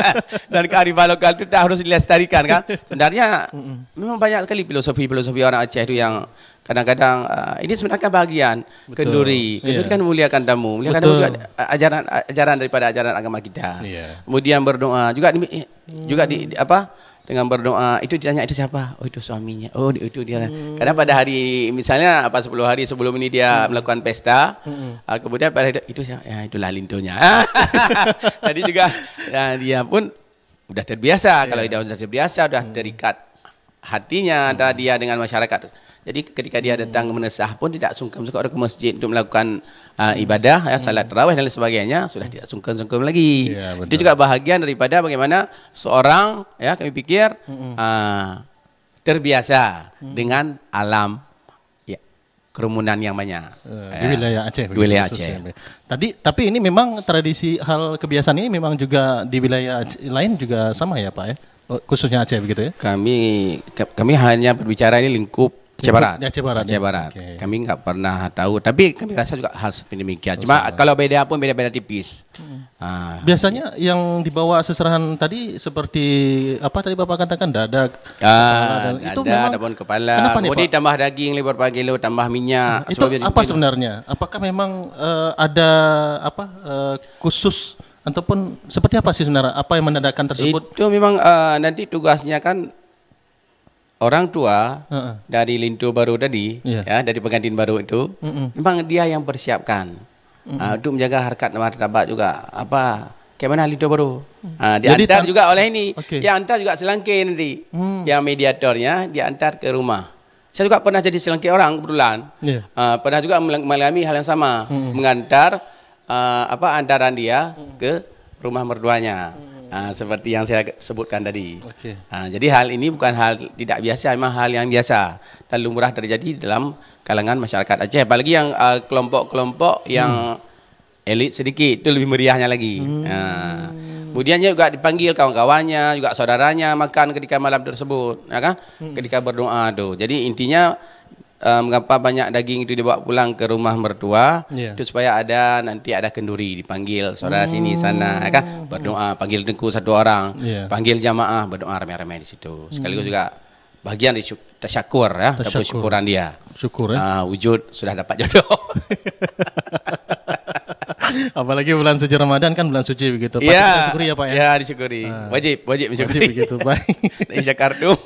dan kearifan lokal itu harus dilestarikan kan. Sebenarnya memang banyak sekali filosofi-filosofi orang Aceh itu yang kadang-kadang uh, ini sebenarnya kan bahagian Betul. kenduri. Iya. Kenduri yeah. kan muliakan tamu, muliakan Betul. tamu juga ajaran ajaran daripada ajaran agama kita. Yeah. Kemudian berdoa juga di, juga di, di hmm. apa? dengan berdoa itu ditanya itu siapa oh itu suaminya oh itu dia hmm. karena pada hari misalnya apa 10 hari sebelum ini dia hmm. melakukan pesta hmm. uh, kemudian pada itu, itu siapa ya itulah lintunya tadi juga ya, dia pun udah terbiasa yeah. kalau iya. dia udah terbiasa udah hmm. terikat hatinya antara hmm. dia dengan masyarakat jadi ketika dia datang menesah pun tidak sungkan-sungkan ke masjid untuk melakukan uh, ibadah, ya, hmm. salat terawih dan lain sebagainya, sudah tidak sungkan-sungkan lagi. Ya, Itu juga bahagian daripada bagaimana seorang ya kami pikir hmm. uh, terbiasa hmm. dengan alam ya, kerumunan yang banyak eh, ya. di wilayah Aceh. Di wilayah Aceh. Tadi tapi ini memang tradisi hal kebiasaan ini memang juga di wilayah Aceh, lain juga sama ya Pak ya oh, khususnya Aceh begitu ya? Kami kami hanya berbicara ini lingkup Aceh Barat. Di Aceh Barat. Aceh ya. Barat. Okay. Kami nggak pernah tahu, tapi kami rasa juga hal seperti demikian. Cuma kalau beda pun beda-beda tipis. Hmm. Ah. Biasanya yang dibawa seserahan tadi seperti apa tadi Bapak katakan dadak. Ah, itu memang ataupun kepala. Kenapa nih, Kemudian tambah daging lebar pagi lo, tambah minyak. Hmm. Itu apa sebenarnya? Apakah memang uh, ada apa uh, khusus ataupun seperti apa sih sebenarnya apa yang menandakan tersebut? Itu memang uh, nanti tugasnya kan orang tua uh-uh. dari lintu baru tadi yeah. ya dari pengantin baru itu uh-uh. memang dia yang persiapkan uh-uh. uh, untuk menjaga harkat martabat juga apa kayak mana lintu baru mm. ah, diantar juga oleh ini okay. yang antar juga selangkir nanti hmm. yang mediatornya diantar ke rumah saya juga pernah jadi selangkir orang kebetulan. Yeah. Iya. Uh, pernah juga mengalami hal yang sama, mm. mengantar uh, apa antaran dia mm. ke rumah mertuanya. Uh, seperti yang saya sebutkan tadi. Okay. Uh, ah, jadi hal ini bukan hal tidak biasa, memang hal yang biasa dan lumrah terjadi dalam kalangan masyarakat Aceh. Apalagi yang uh, kelompok-kelompok yang hmm. elit sedikit itu lebih meriahnya lagi. Hmm. Uh, kemudiannya juga dipanggil kawan-kawannya, juga saudaranya makan ketika malam tersebut, ya kan? Hmm. Ketika berdoa tuh. Jadi intinya um, banyak daging itu dibawa pulang ke rumah mertua yeah. itu supaya ada nanti ada kenduri dipanggil saudara hmm. sini sana ya kan hmm. berdoa panggil dengku satu orang yeah. panggil jamaah berdoa ramai-ramai di situ hmm. sekaligus hmm. juga bagian dari tasyakur ya tasyakur. syukuran dia syukur ya uh, wujud sudah dapat jodoh Apalagi bulan suci Ramadan kan bulan suci begitu. ya, Disyukuri ya Pak ya. Iya, disyukuri. Ah. wajib, wajib disyukuri. Wajib begitu, baik. Insya Jakarta.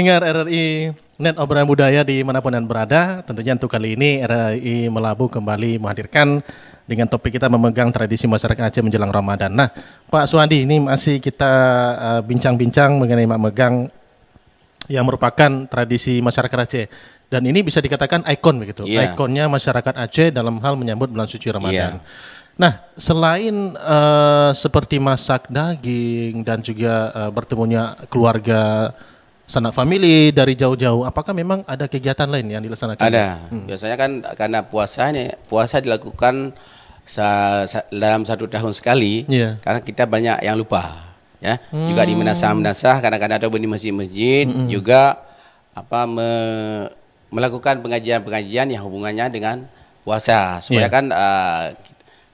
Pendengar RRI Net Obrolan Budaya di manapun dan berada, tentunya untuk kali ini RRI Melabu kembali menghadirkan dengan topik kita memegang tradisi masyarakat Aceh menjelang Ramadan. Nah, Pak Suandi ini masih kita eh, bincang-bincang uh, mengenai memegang yang merupakan tradisi masyarakat Aceh dan ini bisa dikatakan ikon begitu. Yeah. Ikonnya masyarakat Aceh dalam hal menyambut bulan suci Ramadan. Yeah. Nah, selain uh, seperti masak daging dan juga uh, bertemunya keluarga sanak famili dari jauh-jauh. Apakah memang ada kegiatan lain yang dilaksanakan? Ada. Hmm. Biasanya kan karena puasa ini puasa dilakukan sa sa dalam satu tahun sekali. Yeah. Karena kita banyak yang lupa. Ya, hmm. juga di hmm. menasah-menasah kadang-kadang atau di masjid-masjid hmm. juga apa me melakukan pengajian-pengajian yang hubungannya dengan puasa supaya yeah. kan uh,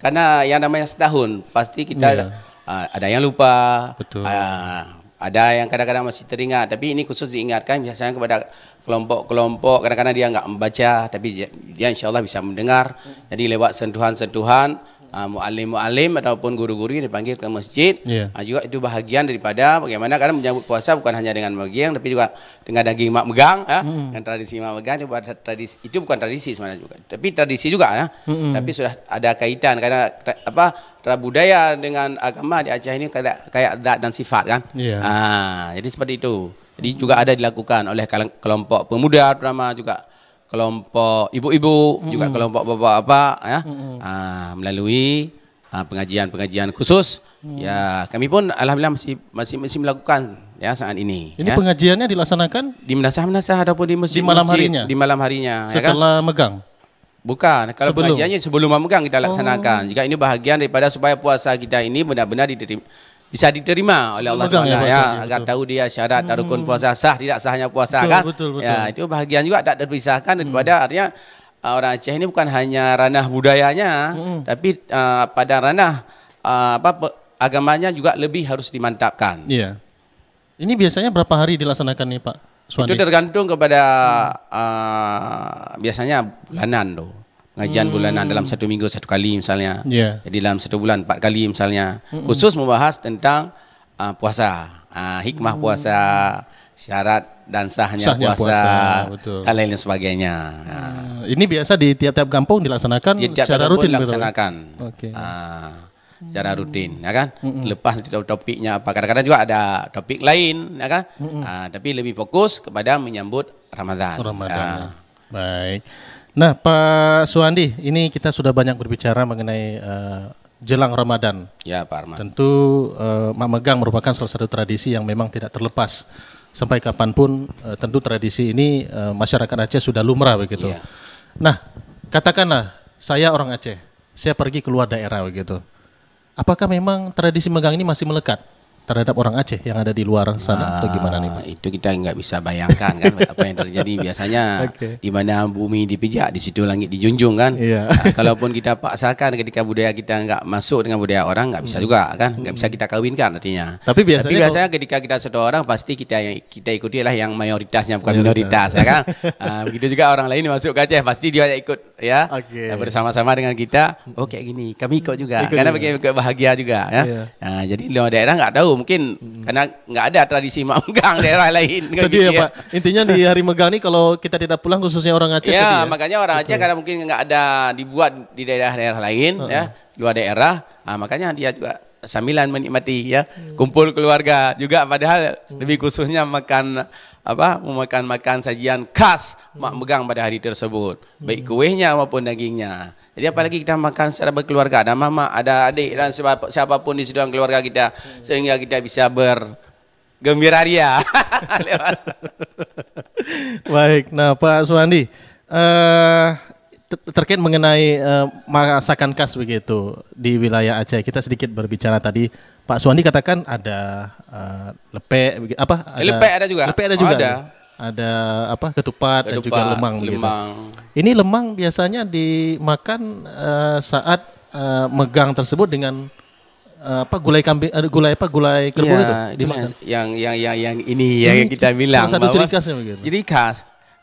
karena yang namanya setahun pasti kita yeah. Iya. uh, ada yang lupa Betul. Uh, ada yang kadang-kadang masih teringat, tapi ini khusus diingatkan biasanya kepada kelompok-kelompok. Kadang-kadang dia nggak membaca, tapi dia insya Allah bisa mendengar. Jadi lewat sentuhan-sentuhan uh, ah, mu'alim-mu'alim ataupun guru-guru yang dipanggil ke masjid yeah. Ya. uh, juga itu bahagian daripada bagaimana karena menyambut puasa bukan hanya dengan daging tapi juga dengan daging mak megang ya ah, mm. dan tradisi mak megang itu, tradisi, itu bukan tradisi sebenarnya juga tapi tradisi juga ya hmm tapi sudah ada kaitan karena apa? apa budaya dengan agama di Aceh ini kayak kayak zat dan sifat kan yeah. Ya. uh, jadi seperti itu jadi juga ada dilakukan oleh kelompok pemuda terutama juga kelompok ibu-ibu mm-hmm. juga kelompok bapak-bapak ya mm-hmm. aa, ah, melalui aa, ah, pengajian-pengajian khusus mm. ya kami pun alhamdulillah masih masih masih melakukan ya saat ini ini ya. pengajiannya dilaksanakan di madrasah-madrasah ataupun di masjid di malam harinya di malam harinya setelah ya kan? megang bukan kalau sebelum. pengajiannya sebelum memegang kita laksanakan oh. jika ini bahagian daripada supaya puasa kita ini benar-benar diterima bisa diterima oleh Allah ya, Taala ya, ya agar betul. tahu dia syarat hmm. rukun puasa sah tidak sahnya puasa betul, kan. Betul, ya, betul. Ya, itu bahagian juga tidak terpisahkan daripada hmm. artinya uh, orang Aceh ini bukan hanya ranah budayanya hmm. tapi uh, pada ranah uh, apa agamanya juga lebih harus dimantapkan. Iya. Ini biasanya berapa hari dilaksanakan nih Pak? Suwandi? Itu tergantung kepada hmm. uh, biasanya bulanan loh. Pengajian hmm. bulanan dalam satu minggu satu kali misalnya. Yeah. Jadi dalam satu bulan empat kali misalnya. Mm-mm. Khusus membahas tentang uh, puasa, uh, hikmah mm. puasa, syarat dan sahnya, sahnya puasa, puasa dan lain sebagainya. Uh, ini biasa di tiap-tiap kampung dilaksanakan di tiap secara rutin dilaksanakan. Okay. Uh, secara rutin ya kan mm-hmm. lepas topiknya apa kadang-kadang juga ada topik lain ya kan uh, tapi lebih fokus kepada menyambut Ramadan. Ramadan. Uh. Baik. Nah, Pak Suwandi, ini kita sudah banyak berbicara mengenai uh, jelang Ramadan. Ya, Pak Arman. Tentu uh, Mak Megang merupakan salah satu tradisi yang memang tidak terlepas sampai kapanpun. Uh, tentu tradisi ini uh, masyarakat Aceh sudah lumrah begitu. Ya. Nah, katakanlah saya orang Aceh, saya pergi keluar daerah begitu. Apakah memang tradisi megang ini masih melekat? terhadap orang Aceh yang ada di luar sana nah, atau gimana nih? Itu kita nggak bisa bayangkan kan apa yang terjadi biasanya okay. di mana bumi dipijak di situ langit dijunjung kan. Yeah. Nah, kalaupun kita paksakan ketika budaya kita nggak masuk dengan budaya orang nggak bisa hmm. juga kan nggak bisa hmm. kita kawinkan artinya. Tapi biasanya, Tapi biasanya kalau... ketika kita satu orang pasti kita yang kita ikuti lah yang mayoritasnya bukan minoritas ya kan. nah, begitu juga orang lain masuk ke Aceh pasti dia ikut ya okay. Nah, bersama-sama dengan kita. Oke oh, gini kami ikut juga ikut karena juga. bahagia juga ya. Yeah. Nah, jadi di daerah nggak tahu mungkin hmm. karena nggak ada tradisi mamegang daerah lain. sedih gitu ya, ya Pak. Intinya di hari megang nih kalau kita tidak pulang khususnya orang Aceh. Iya, ya makanya orang Aceh karena mungkin nggak ada dibuat di daerah-daerah lain uh -uh. ya luar daerah. Nah, makanya dia juga sambilan menikmati ya hmm. kumpul keluarga juga padahal hmm. lebih khususnya makan apa memakan makan sajian khas hmm. mak megang pada hari tersebut hmm. baik kuehnya maupun dagingnya jadi apalagi kita makan secara berkeluarga ada mama ada adik dan siapa, siapapun di dalam keluarga kita hmm. sehingga kita bisa ber gembira ria baik nah Pak Suwandi eh uh, terkait mengenai uh, masakan khas begitu di wilayah Aceh. Kita sedikit berbicara tadi Pak Suwandi katakan ada uh, lepek apa eh, ada, lepek ada juga. Lepek ada juga. Oh, ada. Ada apa ketupat, ketupat dan juga lemang, lemang. Gitu. Ini lemang biasanya dimakan uh, saat uh, megang tersebut dengan uh, apa gulai kambing ada gulai apa gulai kerbau ya, gitu? itu dimakan. Yang yang yang yang ini, ini yang kita bilang salah satu ciri khasnya begitu. Ciri khas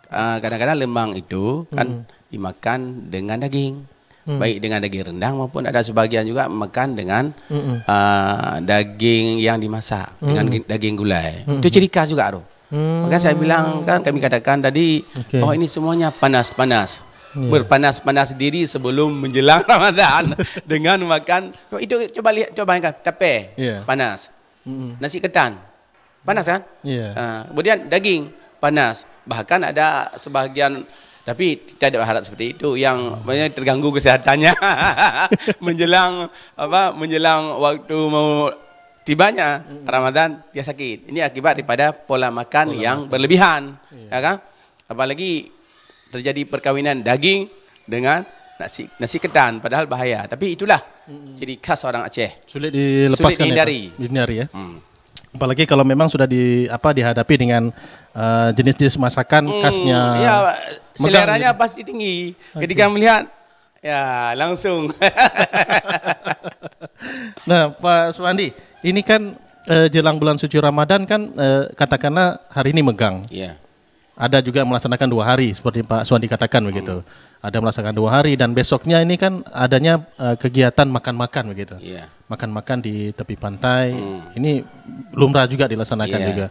kadang-kadang uh, kadang -kadang lemang itu kan hmm dimakan dengan daging hmm. baik dengan daging rendang maupun ada sebagian juga makan dengan uh, daging yang dimasak mm dengan hmm. daging gulai mm itu ciri khas juga tu hmm. maka saya bilang kan kami katakan tadi okay. oh ini semuanya panas-panas yeah. berpanas-panas diri sebelum menjelang Ramadan dengan makan oh, itu coba lihat coba bayangkan tape yeah. panas mm nasi ketan panas kan yeah. Ya. uh, kemudian daging panas bahkan ada sebahagian tapi kita ada harap seperti itu yang banyak terganggu kesehatannya menjelang apa menjelang waktu mau tibanya hmm. Ramadan dia sakit. Ini akibat daripada pola makan pola yang makan. berlebihan. Ya. kan? Apalagi terjadi perkawinan daging dengan nasi nasi ketan padahal bahaya. Tapi itulah hmm. ciri khas orang Aceh. Sulit dilepaskan. Sulit ya, dihindari. Ya, dihindari ya. Hmm. apalagi kalau memang sudah di apa dihadapi dengan eh, jenis-jenis uh, masakan hmm, khasnya ya seleranya gitu. pasti tinggi ketika okay. melihat ya langsung nah Pak Suwandi ini kan uh, jelang bulan suci Ramadan kan uh, katakanlah hari ini megang yeah. ada juga melaksanakan dua hari seperti Pak Suwandi katakan hmm. begitu ada melaksanakan dua hari dan besoknya ini kan adanya uh, kegiatan makan-makan begitu yeah makan-makan di tepi pantai. Hmm. Ini lumrah juga dilaksanakan yeah. juga.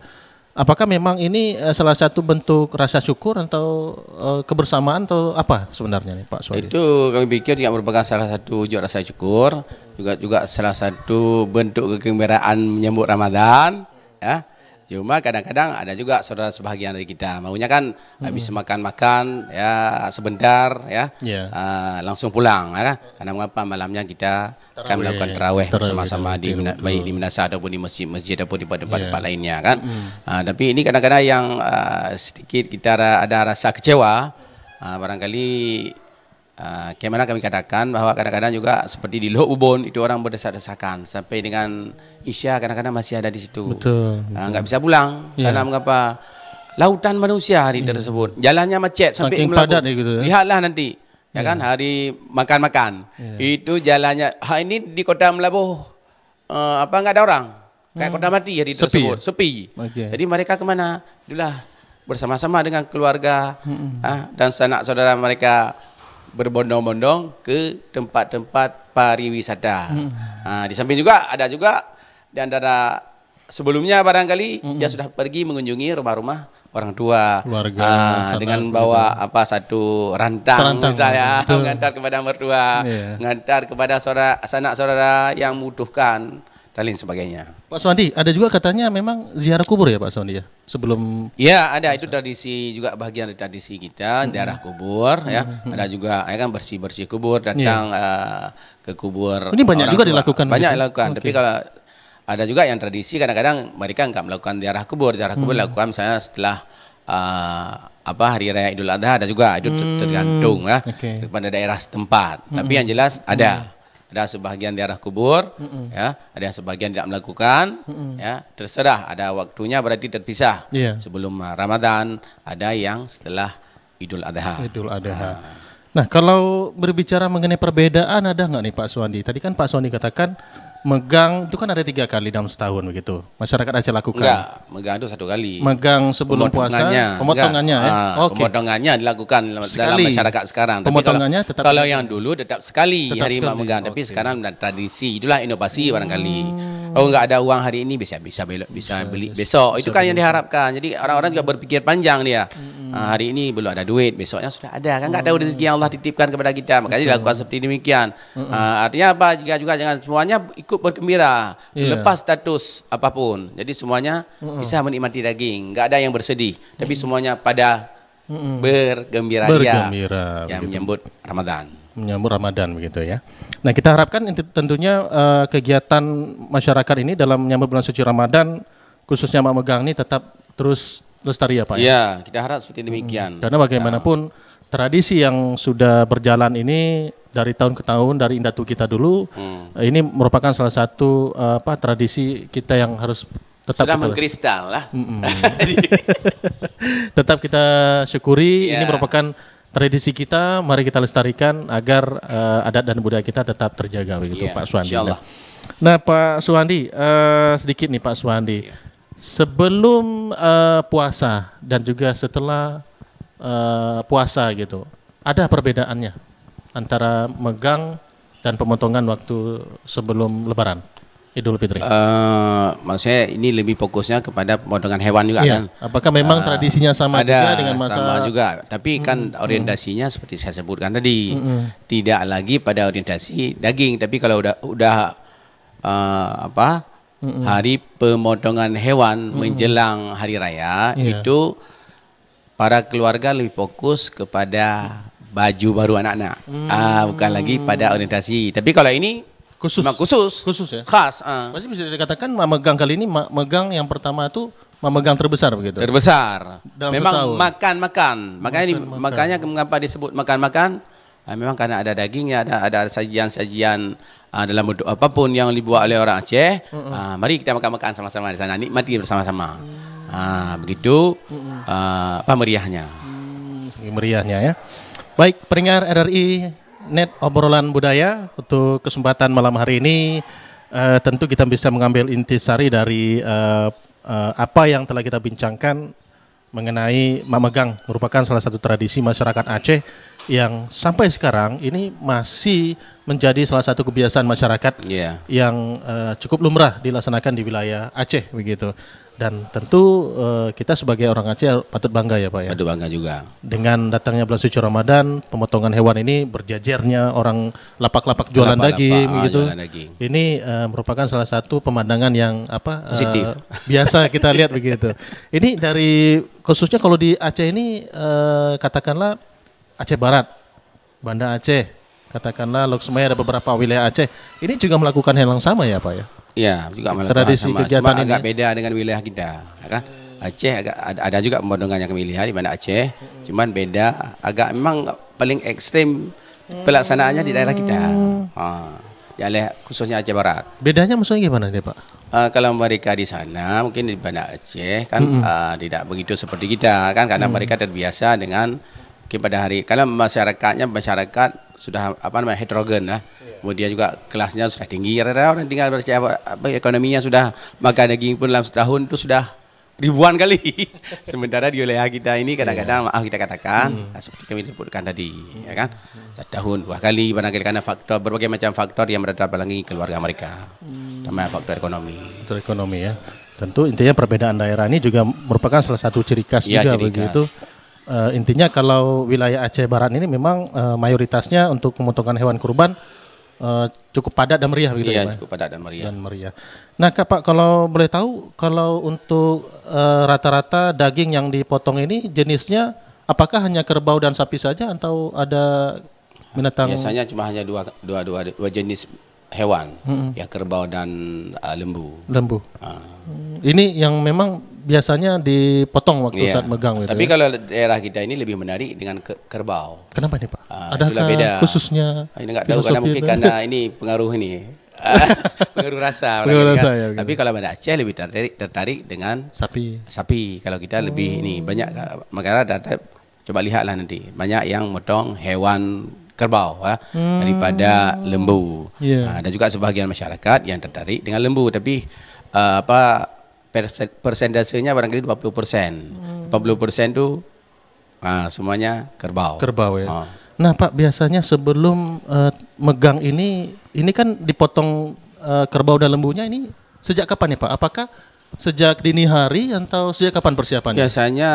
Apakah memang ini eh, salah satu bentuk rasa syukur atau eh, kebersamaan atau apa sebenarnya nih Pak Suwadi? Itu kami pikir juga merupakan salah satu wujud rasa syukur, juga juga salah satu bentuk kegembiraan menyambut Ramadan, ya. Cuma kadang-kadang ada juga saudara sebahagian dari kita maunya kan hmm habis makan-makan ya sebentar ya yeah. Ya. uh, langsung pulang ya kan. Karena mengapa malamnya kita terawih, akan melakukan tarawih bersama-sama di baik di Minasa ataupun di masjid-masjid ataupun di tempat-tempat yeah. Ya. lainnya kan. hmm Uh, tapi ini kadang-kadang yang uh, sedikit kita ada, ada rasa kecewa uh, barangkali Ah, kemana kami katakan bahawa kadang-kadang juga seperti di Lok Ubon itu orang berdesak-desakan sampai dengan Isya kadang-kadang masih ada di situ. Betul. Ah, enggak uh, bisa pulang yeah. karena mengapa lautan manusia hari yeah. Hmm. tersebut. Jalannya macet sampai Saking melabur. padat gitu. Ya? Lihatlah nanti. Ya yeah. kan hari makan-makan. Yeah. Itu jalannya ha ini di Kota Melabuh uh, apa enggak ada orang. Kayak hmm. kota mati hari sepi. tersebut, sepi. Okay. Jadi mereka kemana? Itulah bersama-sama dengan keluarga hmm ha, dan sanak saudara mereka berbondong-bondong ke tempat-tempat pariwisata. Hmm. Nah, di samping juga ada juga di antara sebelumnya barangkali hmm. dia sudah pergi mengunjungi rumah-rumah orang tua keluarga dengan bawa apa satu rantang, rantang misalnya mengantar kepada mertua, yeah. mengantar kepada saudara sanak saudara yang membutuhkan dan lain sebagainya. Pak Suwandi, ada juga katanya memang ziarah kubur ya Pak Suwandi ya? Sebelum Iya, ada itu tradisi juga bagian dari tradisi kita, hmm. ziarah kubur hmm. ya. Mm-hmm. Ada juga ya kan bersih-bersih kubur, iya. datang yeah. uh, ke kubur. Ini banyak juga tua. dilakukan. Banyak gitu. Ya? dilakukan, okay. tapi kalau ada juga yang tradisi kadang-kadang mereka enggak melakukan ziarah kubur. Ziarah kubur hmm. dilakukan misalnya setelah uh, apa hari raya Idul Adha ada juga itu hmm. tergantung ya okay. pada daerah setempat. Hmm. Tapi mm-hmm. yang jelas ada. Hmm ada sebagian di arah kubur, mm -mm. ya, ada sebagian tidak melakukan, mm -mm. ya, terserah. Ada waktunya berarti terpisah. Yeah. Sebelum Ramadan, ada yang setelah Idul Adha. Idul Adha. Nah. nah, kalau berbicara mengenai perbedaan ada nggak nih Pak Suwandi? Tadi kan Pak Suwandi katakan megang itu kan ada tiga kali dalam setahun begitu masyarakat aja lakukan enggak megang itu satu kali megang sebelum pemotongannya, puasa pemotongannya ya ah, okay. pemotongannya dilakukan sekali. dalam masyarakat sekarang pemotongannya kalau, tetap kalau yang dulu tetap sekali tetap hari sekali. megang okay. tapi sekarang tradisi itulah inovasi hmm. barangkali oh enggak ada uang hari ini bisa bisa belok bisa, bisa beli besok bisa, itu kan bisa. yang diharapkan jadi orang-orang juga berpikir panjang dia hmm. ah, hari ini belum ada duit besoknya sudah ada kan enggak hmm. ada rezeki yang Allah titipkan kepada kita makanya dilakukan seperti demikian hmm. ah, artinya apa jika juga jangan semuanya ikut cukup bergembira yeah. lepas status apapun. Jadi semuanya mm-hmm. bisa menikmati daging, enggak ada yang bersedih, mm-hmm. tapi semuanya pada mm-hmm. bergembira, bergembira dia yang begitu. menyambut Ramadan. Menyambut Ramadan begitu ya. Nah, kita harapkan tentunya uh, kegiatan masyarakat ini dalam menyambut bulan suci Ramadan khususnya Mak Megang ini tetap terus lestari ya Pak ya. Iya, kita harap seperti demikian. Hmm, karena bagaimanapun ya. tradisi yang sudah berjalan ini dari tahun ke tahun dari Indatu kita dulu. Hmm. Ini merupakan salah satu eh, apa tradisi kita yang harus tetap sudah mengkristal lah. tetap kita syukuri yeah. ini iya. merupakan tradisi kita, mari kita lestarikan agar uh, adat dan budaya kita tetap terjaga begitu yeah, Pak Suandi. Nah. nah, Pak Suandi uh, eh, sedikit nih Pak Suandi, Yeah. Sebelum uh, puasa dan juga setelah uh, puasa gitu. Ada perbedaannya? antara megang dan pemotongan waktu sebelum Lebaran? Idul Fitri. Uh, maksudnya ini lebih fokusnya kepada pemotongan hewan juga iya. kan. Apakah memang uh, tradisinya sama ada, juga dengan masa sama juga, tapi kan mm -hmm. orientasinya seperti saya sebutkan tadi. -hmm. Tidak lagi pada orientasi daging, tapi kalau udah udah uh, apa? -hmm. Hari pemotongan hewan -hmm. menjelang hari raya yeah. itu para keluarga lebih fokus kepada baju baru anak-anak. Hmm. Ah, bukan lagi pada orientasi. Tapi kalau ini khusus. Memang khusus. Khusus ya. Khas. Uh. Ah. Pasti bisa dikatakan memegang kali ini memegang yang pertama itu memegang terbesar begitu. Terbesar. Dalam memang makan-makan. Makanya makan, makan. makanya mengapa disebut makan-makan? Uh, memang karena ada dagingnya, ada ada sajian-sajian uh, dalam bentuk apapun yang dibuat oleh orang Aceh. Uh, -uh. uh mari kita makan-makan sama-sama di sana, nikmati bersama-sama. Uh, begitu uh, apa meriahnya? Hmm, meriahnya ya. Baik, peringat RRI Net Obrolan Budaya untuk kesempatan malam hari ini uh, tentu kita bisa mengambil intisari dari uh, uh, apa yang telah kita bincangkan mengenai mamegang merupakan salah satu tradisi masyarakat Aceh yang sampai sekarang ini masih menjadi salah satu kebiasaan masyarakat yeah. yang uh, cukup lumrah dilaksanakan di wilayah Aceh begitu dan tentu uh, kita sebagai orang Aceh patut bangga ya Pak ya. Patut bangga juga. Dengan datangnya bulan suci Ramadan, pemotongan hewan ini berjajarnya orang lapak-lapak jualan -lapa, daging ah, gitu. Jualan daging. Ini uh, merupakan salah satu pemandangan yang apa Uh, biasa kita lihat begitu. Ini dari khususnya kalau di Aceh ini uh, katakanlah Aceh Barat, Banda Aceh, katakanlah Loksmaya ada beberapa wilayah Aceh. Ini juga melakukan hal yang sama ya Pak ya. Ya juga melakukan tradisi sama. kegiatan Cuma ini. agak beda dengan wilayah kita, kan? Aceh agak ada juga pemandangan yang lihat di mana Aceh, hmm. cuman beda agak memang paling ekstrim pelaksanaannya di daerah kita. Hmm. Ha. Di khususnya Aceh Barat. Bedanya maksudnya gimana dia, Pak? Uh, kalau mereka di sana mungkin di Banda Aceh kan hmm. uh, tidak begitu seperti kita kan karena hmm. mereka terbiasa dengan pada hari karena masyarakatnya masyarakat sudah apa namanya heterogen lah. Iya. Kemudian juga kelasnya sudah tinggi, orang tinggal percaya apa ekonominya sudah makan daging pun dalam setahun itu sudah ribuan kali. Sementara di wilayah kita ini kadang-kadang yeah. maaf kita katakan hmm. Nah, seperti kami sebutkan tadi, hmm. ya kan? Setahun dua kali barangkali karena faktor berbagai macam faktor yang berlatar lagi keluarga mereka. Hmm. faktor ekonomi. Faktor ekonomi ya. Tentu intinya perbedaan daerah ini juga merupakan salah satu ciri khas ya, juga ciri khas. begitu uh, intinya kalau wilayah Aceh Barat ini memang uh, mayoritasnya untuk pemotongan hewan kurban uh, cukup padat dan meriah begitu iya, ya. Iya, ya? cukup padat dan meriah. Dan meriah. Nah, Kak Pak, kalau boleh tahu kalau untuk rata rata-rata daging yang dipotong ini jenisnya apakah hanya kerbau dan sapi saja atau ada binatang Biasanya cuma hanya dua dua dua, dua jenis hewan, -hmm. ya kerbau dan uh, lembu. Lembu. Uh. Ini yang memang biasanya dipotong waktu yeah. saat megang gitu. Tapi ya? kalau daerah kita ini lebih menarik dengan ke kerbau. Kenapa nih, Pak? Uh, ah, Ada beda. khususnya? Ah, ini enggak tahu karena mungkin karena ini pengaruh ini. Ah, pengaruh rasa. Pengaruh rasa kan. ya. Tapi kalau pada Aceh lebih tertarik tertarik dengan sapi. Sapi. Kalau kita hmm. lebih ini oh. banyak makanya ada. coba lihatlah nanti. Banyak yang motong hewan kerbau ya, hmm. daripada lembu. Yeah. Iya. Uh, ada juga sebagian masyarakat yang tertarik dengan lembu tapi uh, apa persentasenya barangkali 20 persen. Hmm. puluh persen itu uh, semuanya kerbau. Kerbau ya. Oh. Nah Pak biasanya sebelum uh, megang ini, ini kan dipotong uh, kerbau dan lembunya ini sejak kapan ya Pak? Apakah Sejak dini hari atau sejak kapan persiapannya? Biasanya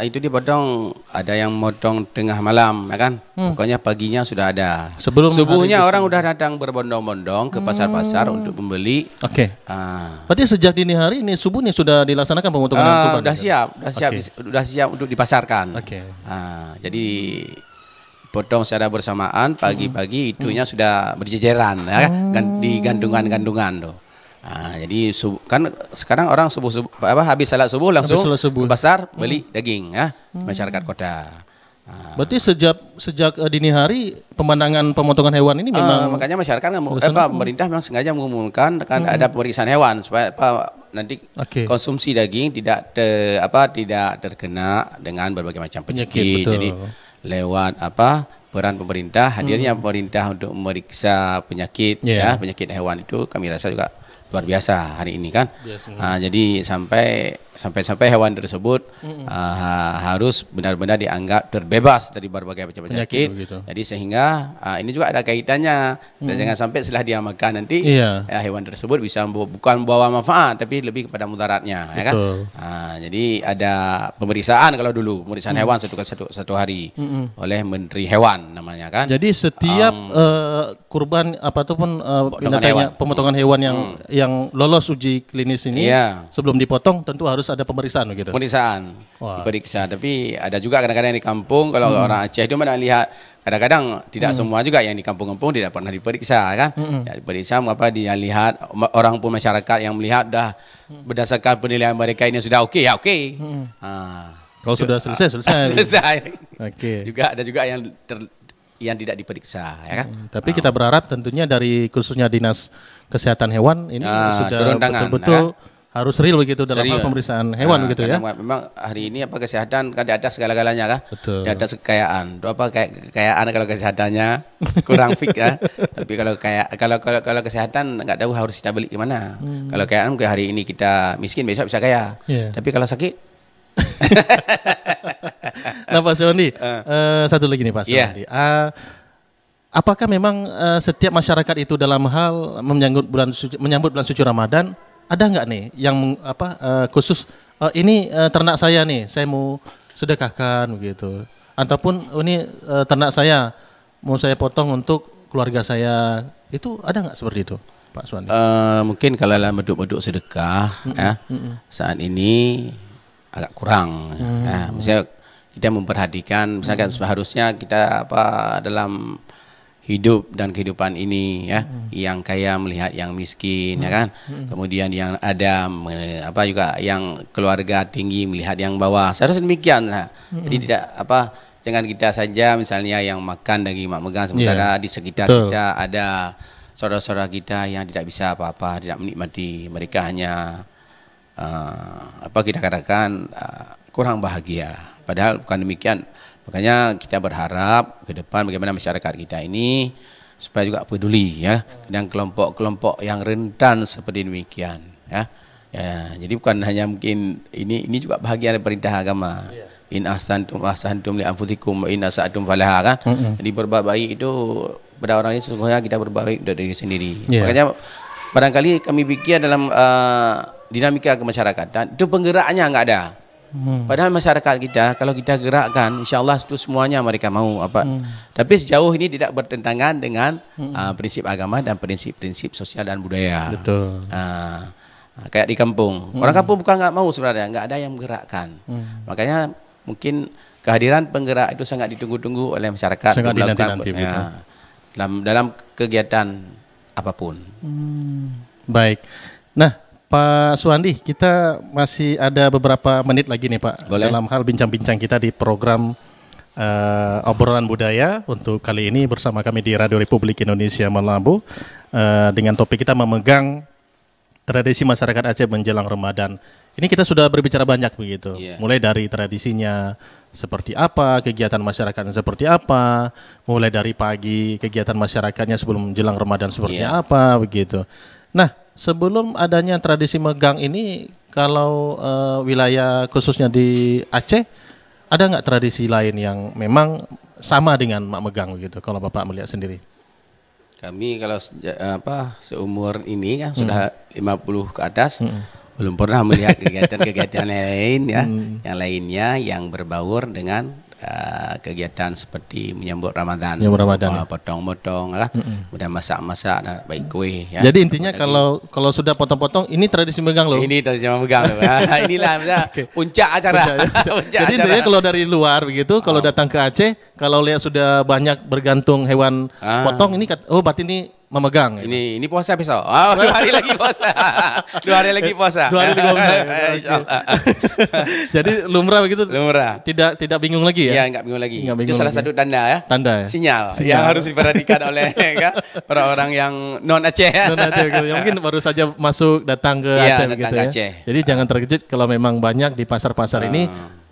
itu di Bodong ada yang motong tengah malam, ya kan? Hmm. Pokoknya paginya sudah ada. Sebelum subuhnya orang sudah datang berbondong-bondong ke pasar-pasar hmm. untuk membeli. Oke. Okay. Uh. Berarti sejak dini hari ini subuh ini sudah dilaksanakan pemotongan uh, ah, kurban? Sudah ya? siap, sudah siap, okay. siap untuk dipasarkan. Oke. Okay. Uh, jadi potong secara bersamaan hmm. pagi-pagi itunya hmm. sudah berjejeran ya kan? Hmm. di gandungan-gandungan tuh. Nah, jadi subuh, kan sekarang orang subuh, subuh apa habis salat subuh langsung habis salat subuh. ke pasar beli hmm. daging ya hmm. masyarakat kota. Nah. Berarti sejak sejak eh, dini hari pemandangan pemotongan hewan ini ah, memang uh, makanya masyarakat nggak apa pemerintah memang sengaja mengumumkan kan hmm. ada pemeriksaan hewan supaya apa nanti okay. konsumsi daging tidak te, apa tidak terkena dengan berbagai macam penyakit. penyakit betul. Jadi lewat apa peran pemerintah hadirnya hmm. pemerintah untuk memeriksa penyakit yeah. ya penyakit hewan itu kami rasa juga luar biasa hari ini kan. Biasanya. Nah, jadi sampai sampai-sampai hewan tersebut mm -hmm. uh, harus benar-benar dianggap terbebas dari berbagai macam penyakit. penyakit. Jadi sehingga uh, ini juga ada kaitannya. Mm. Dan jangan sampai setelah dia makan nanti yeah. uh, hewan tersebut bisa bukan bawa manfaat tapi lebih kepada mutaratnya. ya kan? Uh, jadi ada pemeriksaan kalau dulu pemeriksaan mm. hewan satu satu satu hari mm -hmm. oleh Menteri Hewan namanya kan. Jadi setiap um, uh, kurban apa ataupun uh, pemotongan hewan yang mm. yang lolos uji klinis ini yeah. sebelum dipotong tentu harus harus ada pemeriksaan begitu? Pemeriksaan, Wah. diperiksa. Tapi ada juga kadang-kadang di kampung kalau hmm. orang Aceh itu mana lihat kadang-kadang tidak hmm. semua juga yang di kampung-kampung tidak pernah diperiksa kan. Hmm. Ya, diperiksa apa dia lihat orang pun masyarakat yang melihat dah hmm. berdasarkan penilaian mereka ini sudah oke okay, ya oke. Okay. Hmm. Kalau sudah selesai selesai. selesai. Oke. Okay. Juga ada juga yang ter, yang tidak diperiksa ya kan. Hmm, tapi oh. kita berharap tentunya dari khususnya dinas kesehatan hewan ini ah, sudah betul-betul ya harus real begitu dalam Serius. pemeriksaan hewan nah, gitu ya. Memang hari ini apa kesehatan kan ada segala-galanya lah. Betul. Ada kekayaan. Doa apa kayak kekayaan kalau kesehatannya kurang fix ya. Tapi kalau kayak kalau kalau kalau kesehatan nggak tahu harus kita beli gimana. Hmm. Kalau kayak mungkin hari ini kita miskin besok bisa kaya. Yeah. Tapi kalau sakit Nah Pak Sony, uh. Ah. uh, eh, satu lagi nih Pak iya. Sony. Yeah. Uh, apakah memang uh, setiap masyarakat itu dalam hal menyambut bulan suci, menyambut bulan suci Ramadan ada nggak nih yang apa uh, khusus uh, ini uh, ternak saya nih, saya mau sedekahkan gitu Ataupun ini uh, ternak saya mau saya potong untuk keluarga saya. Itu ada nggak seperti itu? Pak Suwandi? Uh, mungkin kalau dalam meduk-meduk sedekah mm -mm. ya saat ini agak kurang. Mm. Ya. Mm-hmm. Misalnya kita memperhatikan, misalkan mm. seharusnya kita apa dalam hidup dan kehidupan ini ya hmm. yang kaya melihat yang miskin ya hmm. ya kan hmm. kemudian yang ada apa juga yang keluarga tinggi melihat yang bawah seharusnya demikian lah hmm. jadi tidak apa jangan kita saja misalnya yang makan daging mak megang sementara yeah. di sekitar Betul. kita ada saudara-saudara kita yang tidak bisa apa-apa tidak menikmati mereka hanya uh, apa kita katakan uh, kurang bahagia padahal bukan demikian Makanya kita berharap ke depan bagaimana masyarakat kita ini supaya juga peduli ya dengan kelompok-kelompok yang rentan seperti demikian ya. ya. jadi bukan hanya mungkin ini ini juga bahagian dari perintah agama. Ya. In ahsantum ahsantum li anfusikum in asatum falaha kan. Mm-hmm. Jadi berbuat baik itu pada orang ini sesungguhnya kita berbuat baik untuk diri sendiri. Ya. Makanya barangkali kami fikir dalam uh, dinamika kemasyarakatan itu penggeraknya enggak ada. Hmm. Padahal masyarakat kita kalau kita gerakkan, insya Allah itu semuanya mereka mau apa. Hmm. Tapi sejauh ini tidak bertentangan dengan hmm. uh, prinsip agama dan prinsip-prinsip sosial dan budaya. Betul. Uh, kayak di kampung, hmm. orang kampung bukan nggak mau sebenarnya, nggak ada yang menggerakkan. Hmm. Makanya mungkin kehadiran penggerak itu sangat ditunggu-tunggu oleh masyarakat sangat ya, dalam dalam kegiatan apapun. Hmm. Baik. Nah, Pak Suwandi, kita masih ada beberapa menit lagi nih Pak Boleh. dalam hal bincang-bincang kita di program uh, obrolan budaya untuk kali ini bersama kami di Radio Republik Indonesia melambu uh, eh, dengan topik kita memegang tradisi masyarakat Aceh menjelang Ramadan. Ini kita sudah berbicara banyak begitu, yeah. mulai dari tradisinya seperti apa, kegiatan masyarakatnya seperti apa, mulai dari pagi kegiatan masyarakatnya sebelum menjelang Ramadan seperti yeah. apa begitu. Nah, Sebelum adanya tradisi megang ini, kalau uh, wilayah khususnya di Aceh, ada nggak tradisi lain yang memang sama dengan mak megang begitu? Kalau bapak melihat sendiri? Kami kalau eh, apa seumur ini ya hmm. sudah 50 ke atas. Hmm. Belum pernah melihat kegiatan-kegiatan lain ya, hmm. yang lainnya yang berbaur dengan uh, kegiatan seperti menyambut Ramadan, menyambut Ramadan, uh, ya. potong-potong lah, mm-hmm. udah masak-masak, nah, baik kue. Ya. Jadi intinya kalau kalau sudah potong-potong, ini tradisi megang loh. Ini tradisi megang loh. Inilah okay. puncak acara. Puncak, ya. puncak Jadi intinya kalau dari luar begitu, kalau oh. datang ke Aceh, kalau lihat sudah banyak bergantung hewan ah. potong, ini oh berarti ini memegang. Gitu. Ini ya? ini puasa besok. Oh, dua hari lagi puasa. dua hari lagi puasa. dua hari lagi puasa. Jadi lumrah begitu. Lumrah. Tidak tidak bingung lagi ya? ya enggak bingung lagi. Enggak bingung Itu lagi. salah satu tanda ya. Tanda ya. Sinyal, Sinyal. yang harus diperhatikan oleh orang-orang ya, yang non Aceh. Ya. non Aceh gitu. Ya, mungkin baru saja masuk datang ke iya, gitu ya, Aceh datang begitu ke Aceh. ya. Jadi uh. jangan terkejut kalau memang banyak di pasar-pasar uh. ini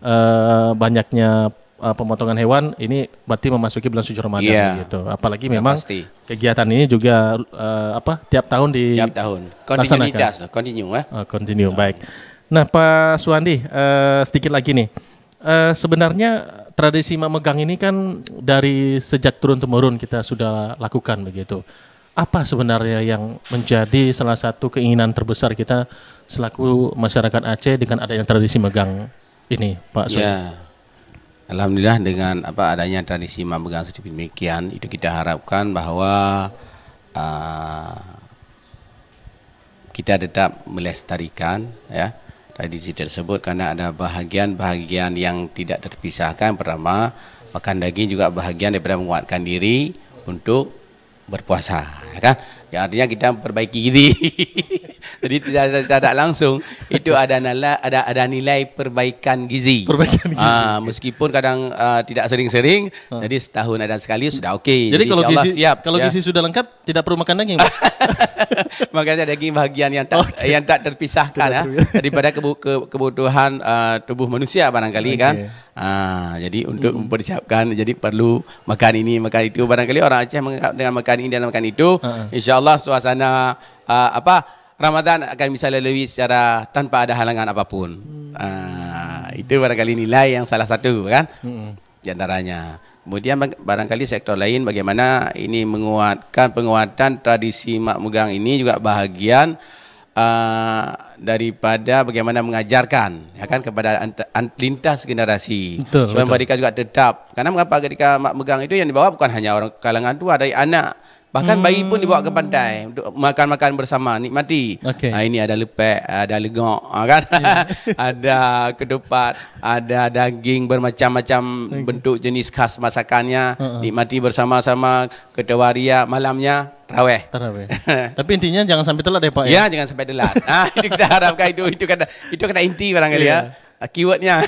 uh, banyaknya uh, pemotongan hewan ini berarti memasuki bulan suci Ramadan yeah. gitu. Apalagi ya, memang pasti. kegiatan ini juga uh, apa tiap tahun di tiap tahun. Kontinuitas, continue ya. Eh? Oh, continue, oh. baik. Nah, Pak Suandi, uh, eh, sedikit lagi nih. Uh, sebenarnya tradisi memegang ini kan dari sejak turun temurun kita sudah lakukan begitu. Apa sebenarnya yang menjadi salah satu keinginan terbesar kita selaku masyarakat Aceh dengan adanya tradisi megang ini, Pak Suandi? Yeah Alhamdulillah dengan apa adanya tradisi memegang seperti demikian itu kita harapkan bahwa uh, kita tetap melestarikan ya tradisi tersebut karena ada bahagian-bahagian yang tidak terpisahkan pertama makan daging juga bahagian daripada menguatkan diri untuk berpuasa ya kan ya artinya kita perbaiki diri gitu. jadi tidak, tidak, tidak langsung itu ada nilai ada ada nilai perbaikan gizi perbaikan gizi uh, meskipun kadang uh, tidak sering-sering uh. jadi setahun ada sekali sudah oke okay. jadi, jadi kalau gizi siap, kalau ya. gizi sudah lengkap tidak perlu makan daging makanya daging bagian yang tak okay. yang tak terpisahkan ya, daripada kebutuhan uh, tubuh manusia barangkali okay. kan Ah, jadi untuk mm-hmm. mempersiapkan jadi perlu makan ini makan itu barangkali orang Aceh menganggap dengan makan ini dan makan itu uh-huh. insyaallah suasana uh, apa Ramadan akan bisa lalui secara tanpa ada halangan apapun. Mm-hmm. Uh, itu barangkali nilai yang salah satu kan. Mm-hmm. Di antaranya. Kemudian barangkali sektor lain bagaimana ini menguatkan penguatan tradisi mak mugang ini juga bahagian uh, daripada bagaimana mengajarkan ya kan kepada lintas generasi betul, supaya betul. mereka juga tetap karena mengapa ketika mak megang itu yang dibawa bukan hanya orang kalangan tua dari anak Bahkan bayi pun dibawa ke hmm. pantai untuk makan-makan bersama, nikmati. Okay. Ha, ah, ini ada lepek, ada legok, ah, kan? Yeah. ada kedupat, ada daging bermacam-macam okay. bentuk jenis khas masakannya, uh-uh. nikmati bersama-sama ketawaria malamnya. Raweh. Tapi intinya jangan sampai telat deh Pak ya. Ya, jangan sampai telat. ah, itu kita harapkan itu itu kata itu kata inti barangkali yeah. ya. Ah, keywordnya.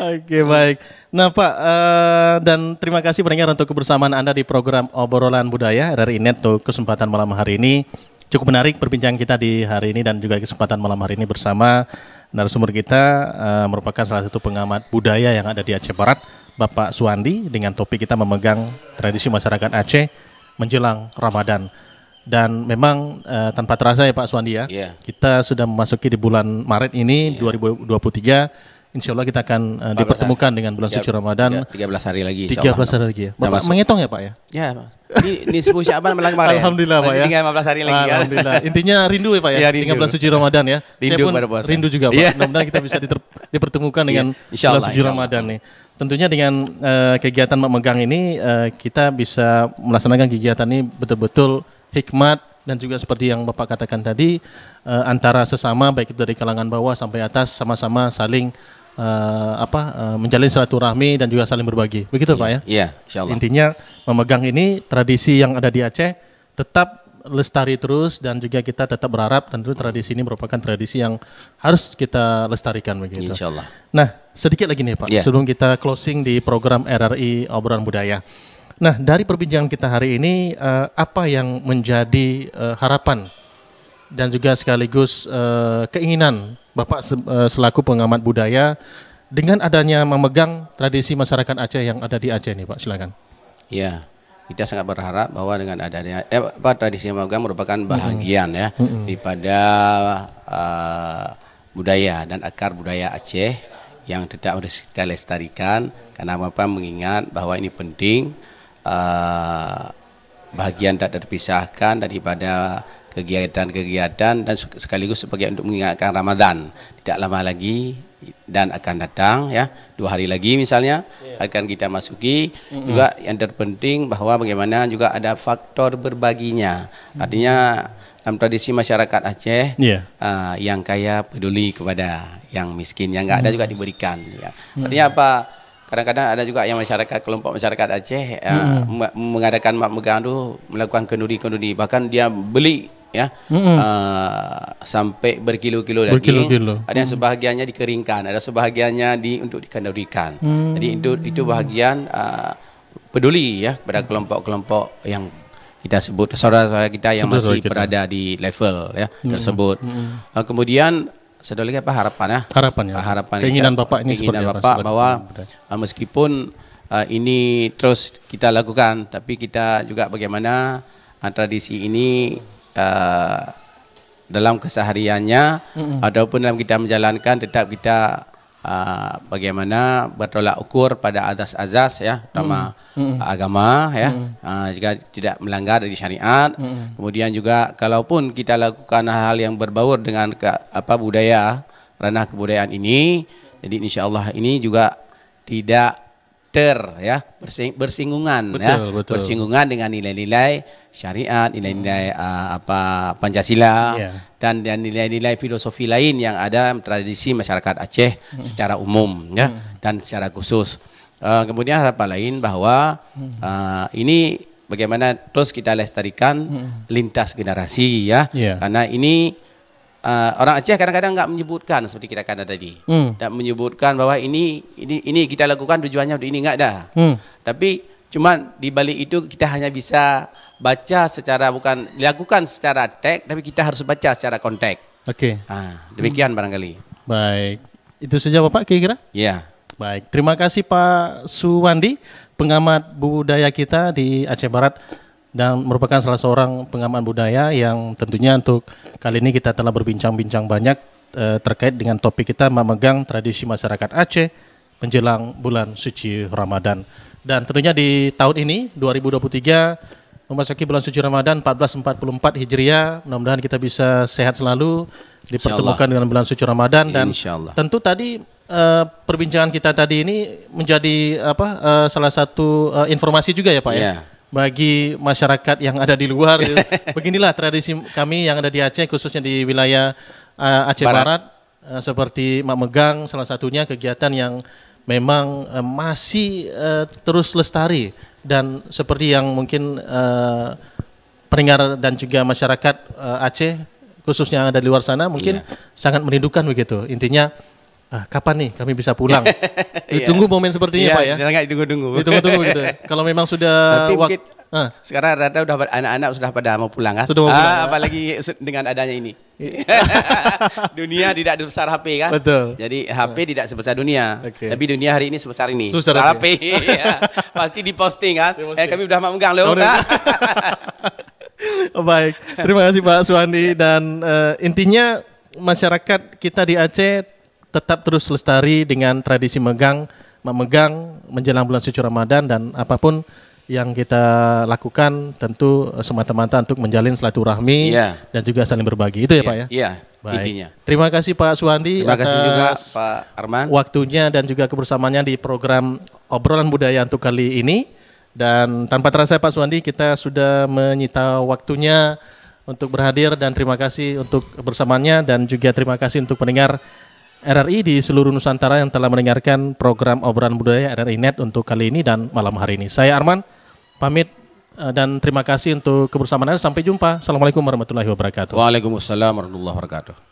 Oke, okay, baik. Nah Pak, uh, dan terima kasih pendengar untuk kebersamaan Anda di program Obrolan Budaya RRI Net untuk kesempatan malam hari ini. Cukup menarik perbincangan kita di hari ini dan juga kesempatan malam hari ini bersama narasumber kita uh, merupakan salah satu pengamat budaya yang ada di Aceh Barat, Bapak Suandi dengan topik kita memegang tradisi masyarakat Aceh menjelang Ramadan. Dan memang uh, tanpa terasa ya Pak Suandi ya, yeah. kita sudah memasuki di bulan Maret ini yeah. 2023 Insya Allah kita akan uh, dipertemukan dengan bulan suci Ramadan. 13 hari lagi. 13 hari lagi ya. Nah, Bapak menghitung ya Pak ya? Ya. Ini, ini 10 Syaban melang kemarin. Ya. Alhamdulillah Pak ya. 15 hari lagi. Ya. Alhamdulillah. Intinya rindu ya Pak ya. ya rindu. 13 suci Ramadan ya. Rindu Saya pun puasa. rindu juga Pak. Yeah. Mudah-mudahan kita bisa dipertemukan dengan yeah. bulan suci Ramadan nih. Tentunya dengan uh, kegiatan memegang ini uh, kita bisa melaksanakan kegiatan ini betul-betul hikmat dan juga seperti yang Bapak katakan tadi antara sesama baik itu dari kalangan bawah sampai atas sama-sama saling uh, apa uh, menjalin silaturahmi dan juga saling berbagi. Begitu ya, Pak iya. ya? Iya, Allah. Intinya memegang ini tradisi yang ada di Aceh tetap lestari terus dan juga kita tetap berharap tentu tradisi ini merupakan tradisi yang harus kita lestarikan begitu. Insyaallah. Nah, sedikit lagi nih Pak ya. sebelum kita closing di program RRI obrolan budaya. Nah, dari perbincangan kita hari ini eh, apa yang menjadi harapan dan juga sekaligus keinginan Bapak e, selaku pengamat budaya dengan adanya memegang tradisi masyarakat Aceh yang ada di Aceh nih Pak, silakan. Ya, kita sangat berharap bahwa dengan adanya eh, apa tradisi memegang merupakan bahagian -hmm. ya mm -hmm. daripada uh, budaya dan akar budaya Aceh yang tidak harus kita lestarikan karena Bapak mengingat bahwa ini penting uh, bahagian tak terpisahkan daripada kegiatan-kegiatan dan sekaligus sebagai untuk mengingatkan Ramadan. Tidak lama lagi dan akan datang ya dua hari lagi misalnya yeah. akan kita masuki mm -hmm. juga yang terpenting bahwa bagaimana juga ada faktor berbaginya artinya dalam tradisi masyarakat Aceh yeah. Iya. uh, yang kaya peduli kepada yang miskin yang enggak mm -hmm. ada juga diberikan ya artinya mm -hmm. apa kadang-kadang ada juga yang masyarakat kelompok masyarakat Aceh uh, mengadakan mak megang melakukan kenduri-kenduri bahkan dia beli ya mm -hmm. uh, sampai berkilo-kilo lagi berkilo ada yang sebahagiannya dikeringkan ada sebahagiannya di untuk dikandurikan mm -hmm. jadi itu itu bahagian uh, peduli ya kepada mm. kelompok-kelompok yang kita sebut saudara-saudara kita yang saudara masih kita. berada di level ya mm -hmm. tersebut mm -hmm. uh, kemudian satu lagi apa harapan ya harapan ya harapan ya. keinginan kita, bapak ini keinginan bapak apa, bahwa uh, meskipun uh, ini terus kita lakukan tapi kita juga bagaimana uh, tradisi ini Uh, dalam kesehariannya mm-hmm. ataupun dalam kita menjalankan tetap kita uh, bagaimana bertolak ukur pada azas-azas ya utama mm-hmm. agama ya mm-hmm. uh, jika tidak melanggar dari syariat mm-hmm. kemudian juga kalaupun kita lakukan hal yang berbaur dengan ke, apa budaya ranah kebudayaan ini jadi insyaallah ini juga tidak ter ya bersing, bersinggungan ya. betul, ya betul. bersinggungan dengan nilai-nilai syariat nilai-nilai uh, apa Pancasila yeah. dan dan nilai-nilai filosofi lain yang ada tradisi masyarakat Aceh hmm. secara umum ya hmm. dan secara khusus uh, kemudian harapan lain bahwa uh, ini bagaimana terus kita lestarikan hmm. lintas generasi ya yeah. karena ini uh, orang Aceh kadang-kadang nggak menyebutkan seperti kita kata tadi. Hmm. Tak menyebutkan bahwa ini ini ini kita lakukan tujuannya untuk ini enggak dah. Hmm. Tapi cuma di balik itu kita hanya bisa baca secara bukan dilakukan secara teks tapi kita harus baca secara konteks. Oke. Okay. Ah, demikian hmm. barangkali. Baik. Itu saja Bapak kira-kira? Iya. Baik. Terima kasih Pak Suwandi, pengamat budaya kita di Aceh Barat dan merupakan salah seorang pengaman budaya yang tentunya untuk kali ini kita telah berbincang-bincang banyak eh, terkait dengan topik kita memegang tradisi masyarakat Aceh menjelang bulan suci Ramadan. Dan tentunya di tahun ini 2023 memasuki bulan suci Ramadan 1444 Hijriah, mudah-mudahan kita bisa sehat selalu dipertemukan dengan bulan suci Ramadan dan tentu tadi Uh, perbincangan kita tadi ini menjadi apa uh, salah satu uh, informasi juga ya Pak yeah. ya iya bagi masyarakat yang ada di luar. Gitu. Beginilah tradisi kami yang ada di Aceh khususnya di wilayah uh, Aceh Barat, Barat eh, seperti Mak Megang salah satunya kegiatan yang memang eh, masih uh, terus lestari dan seperti yang mungkin uh, peringar dan juga masyarakat uh, Aceh khususnya yang ada di luar sana mungkin yeah. sangat merindukan begitu. Intinya ah, kapan nih kami bisa pulang? Ditunggu iya. yeah. momen sepertinya yeah, Pak ya. Enggak ditunggu-tunggu. Ditunggu-tunggu gitu. Kalau memang sudah waktu Ah. Sekarang rata udah anak-anak sudah pada mau pulang kan? Sudah mau pulang. Ah, ya? apalagi dengan adanya ini. Iya. dunia tidak sebesar HP kan? Betul. Jadi HP iya. tidak sebesar dunia. Okay. Tapi dunia hari ini sebesar ini. Sebesar HP. HP ya. Pasti diposting kan? Diposting. Eh kami sudah memegang loh. Oh, oh, baik. Terima kasih Pak Suwandi dan uh, intinya masyarakat kita di Aceh tetap terus lestari dengan tradisi megang, memegang menjelang bulan suci Ramadan dan apapun yang kita lakukan tentu semata-mata untuk menjalin silaturahmi yeah. dan juga saling berbagi. Itu ya, yeah, Pak ya? Iya. Yeah. Intinya. Terima kasih Pak Suwandi Terima atas kasih juga Pak Arman. Waktunya dan juga kebersamaannya di program obrolan budaya untuk kali ini. Dan tanpa terasa Pak Suwandi kita sudah menyita waktunya untuk berhadir dan terima kasih untuk bersamanya dan juga terima kasih untuk pendengar RRI di seluruh Nusantara yang telah mendengarkan program obrolan budaya RRI Net untuk kali ini dan malam hari ini. Saya Arman, pamit eh, dan terima kasih untuk kebersamaan Sampai jumpa. Assalamualaikum warahmatullahi wabarakatuh. Waalaikumsalam warahmatullahi wabarakatuh.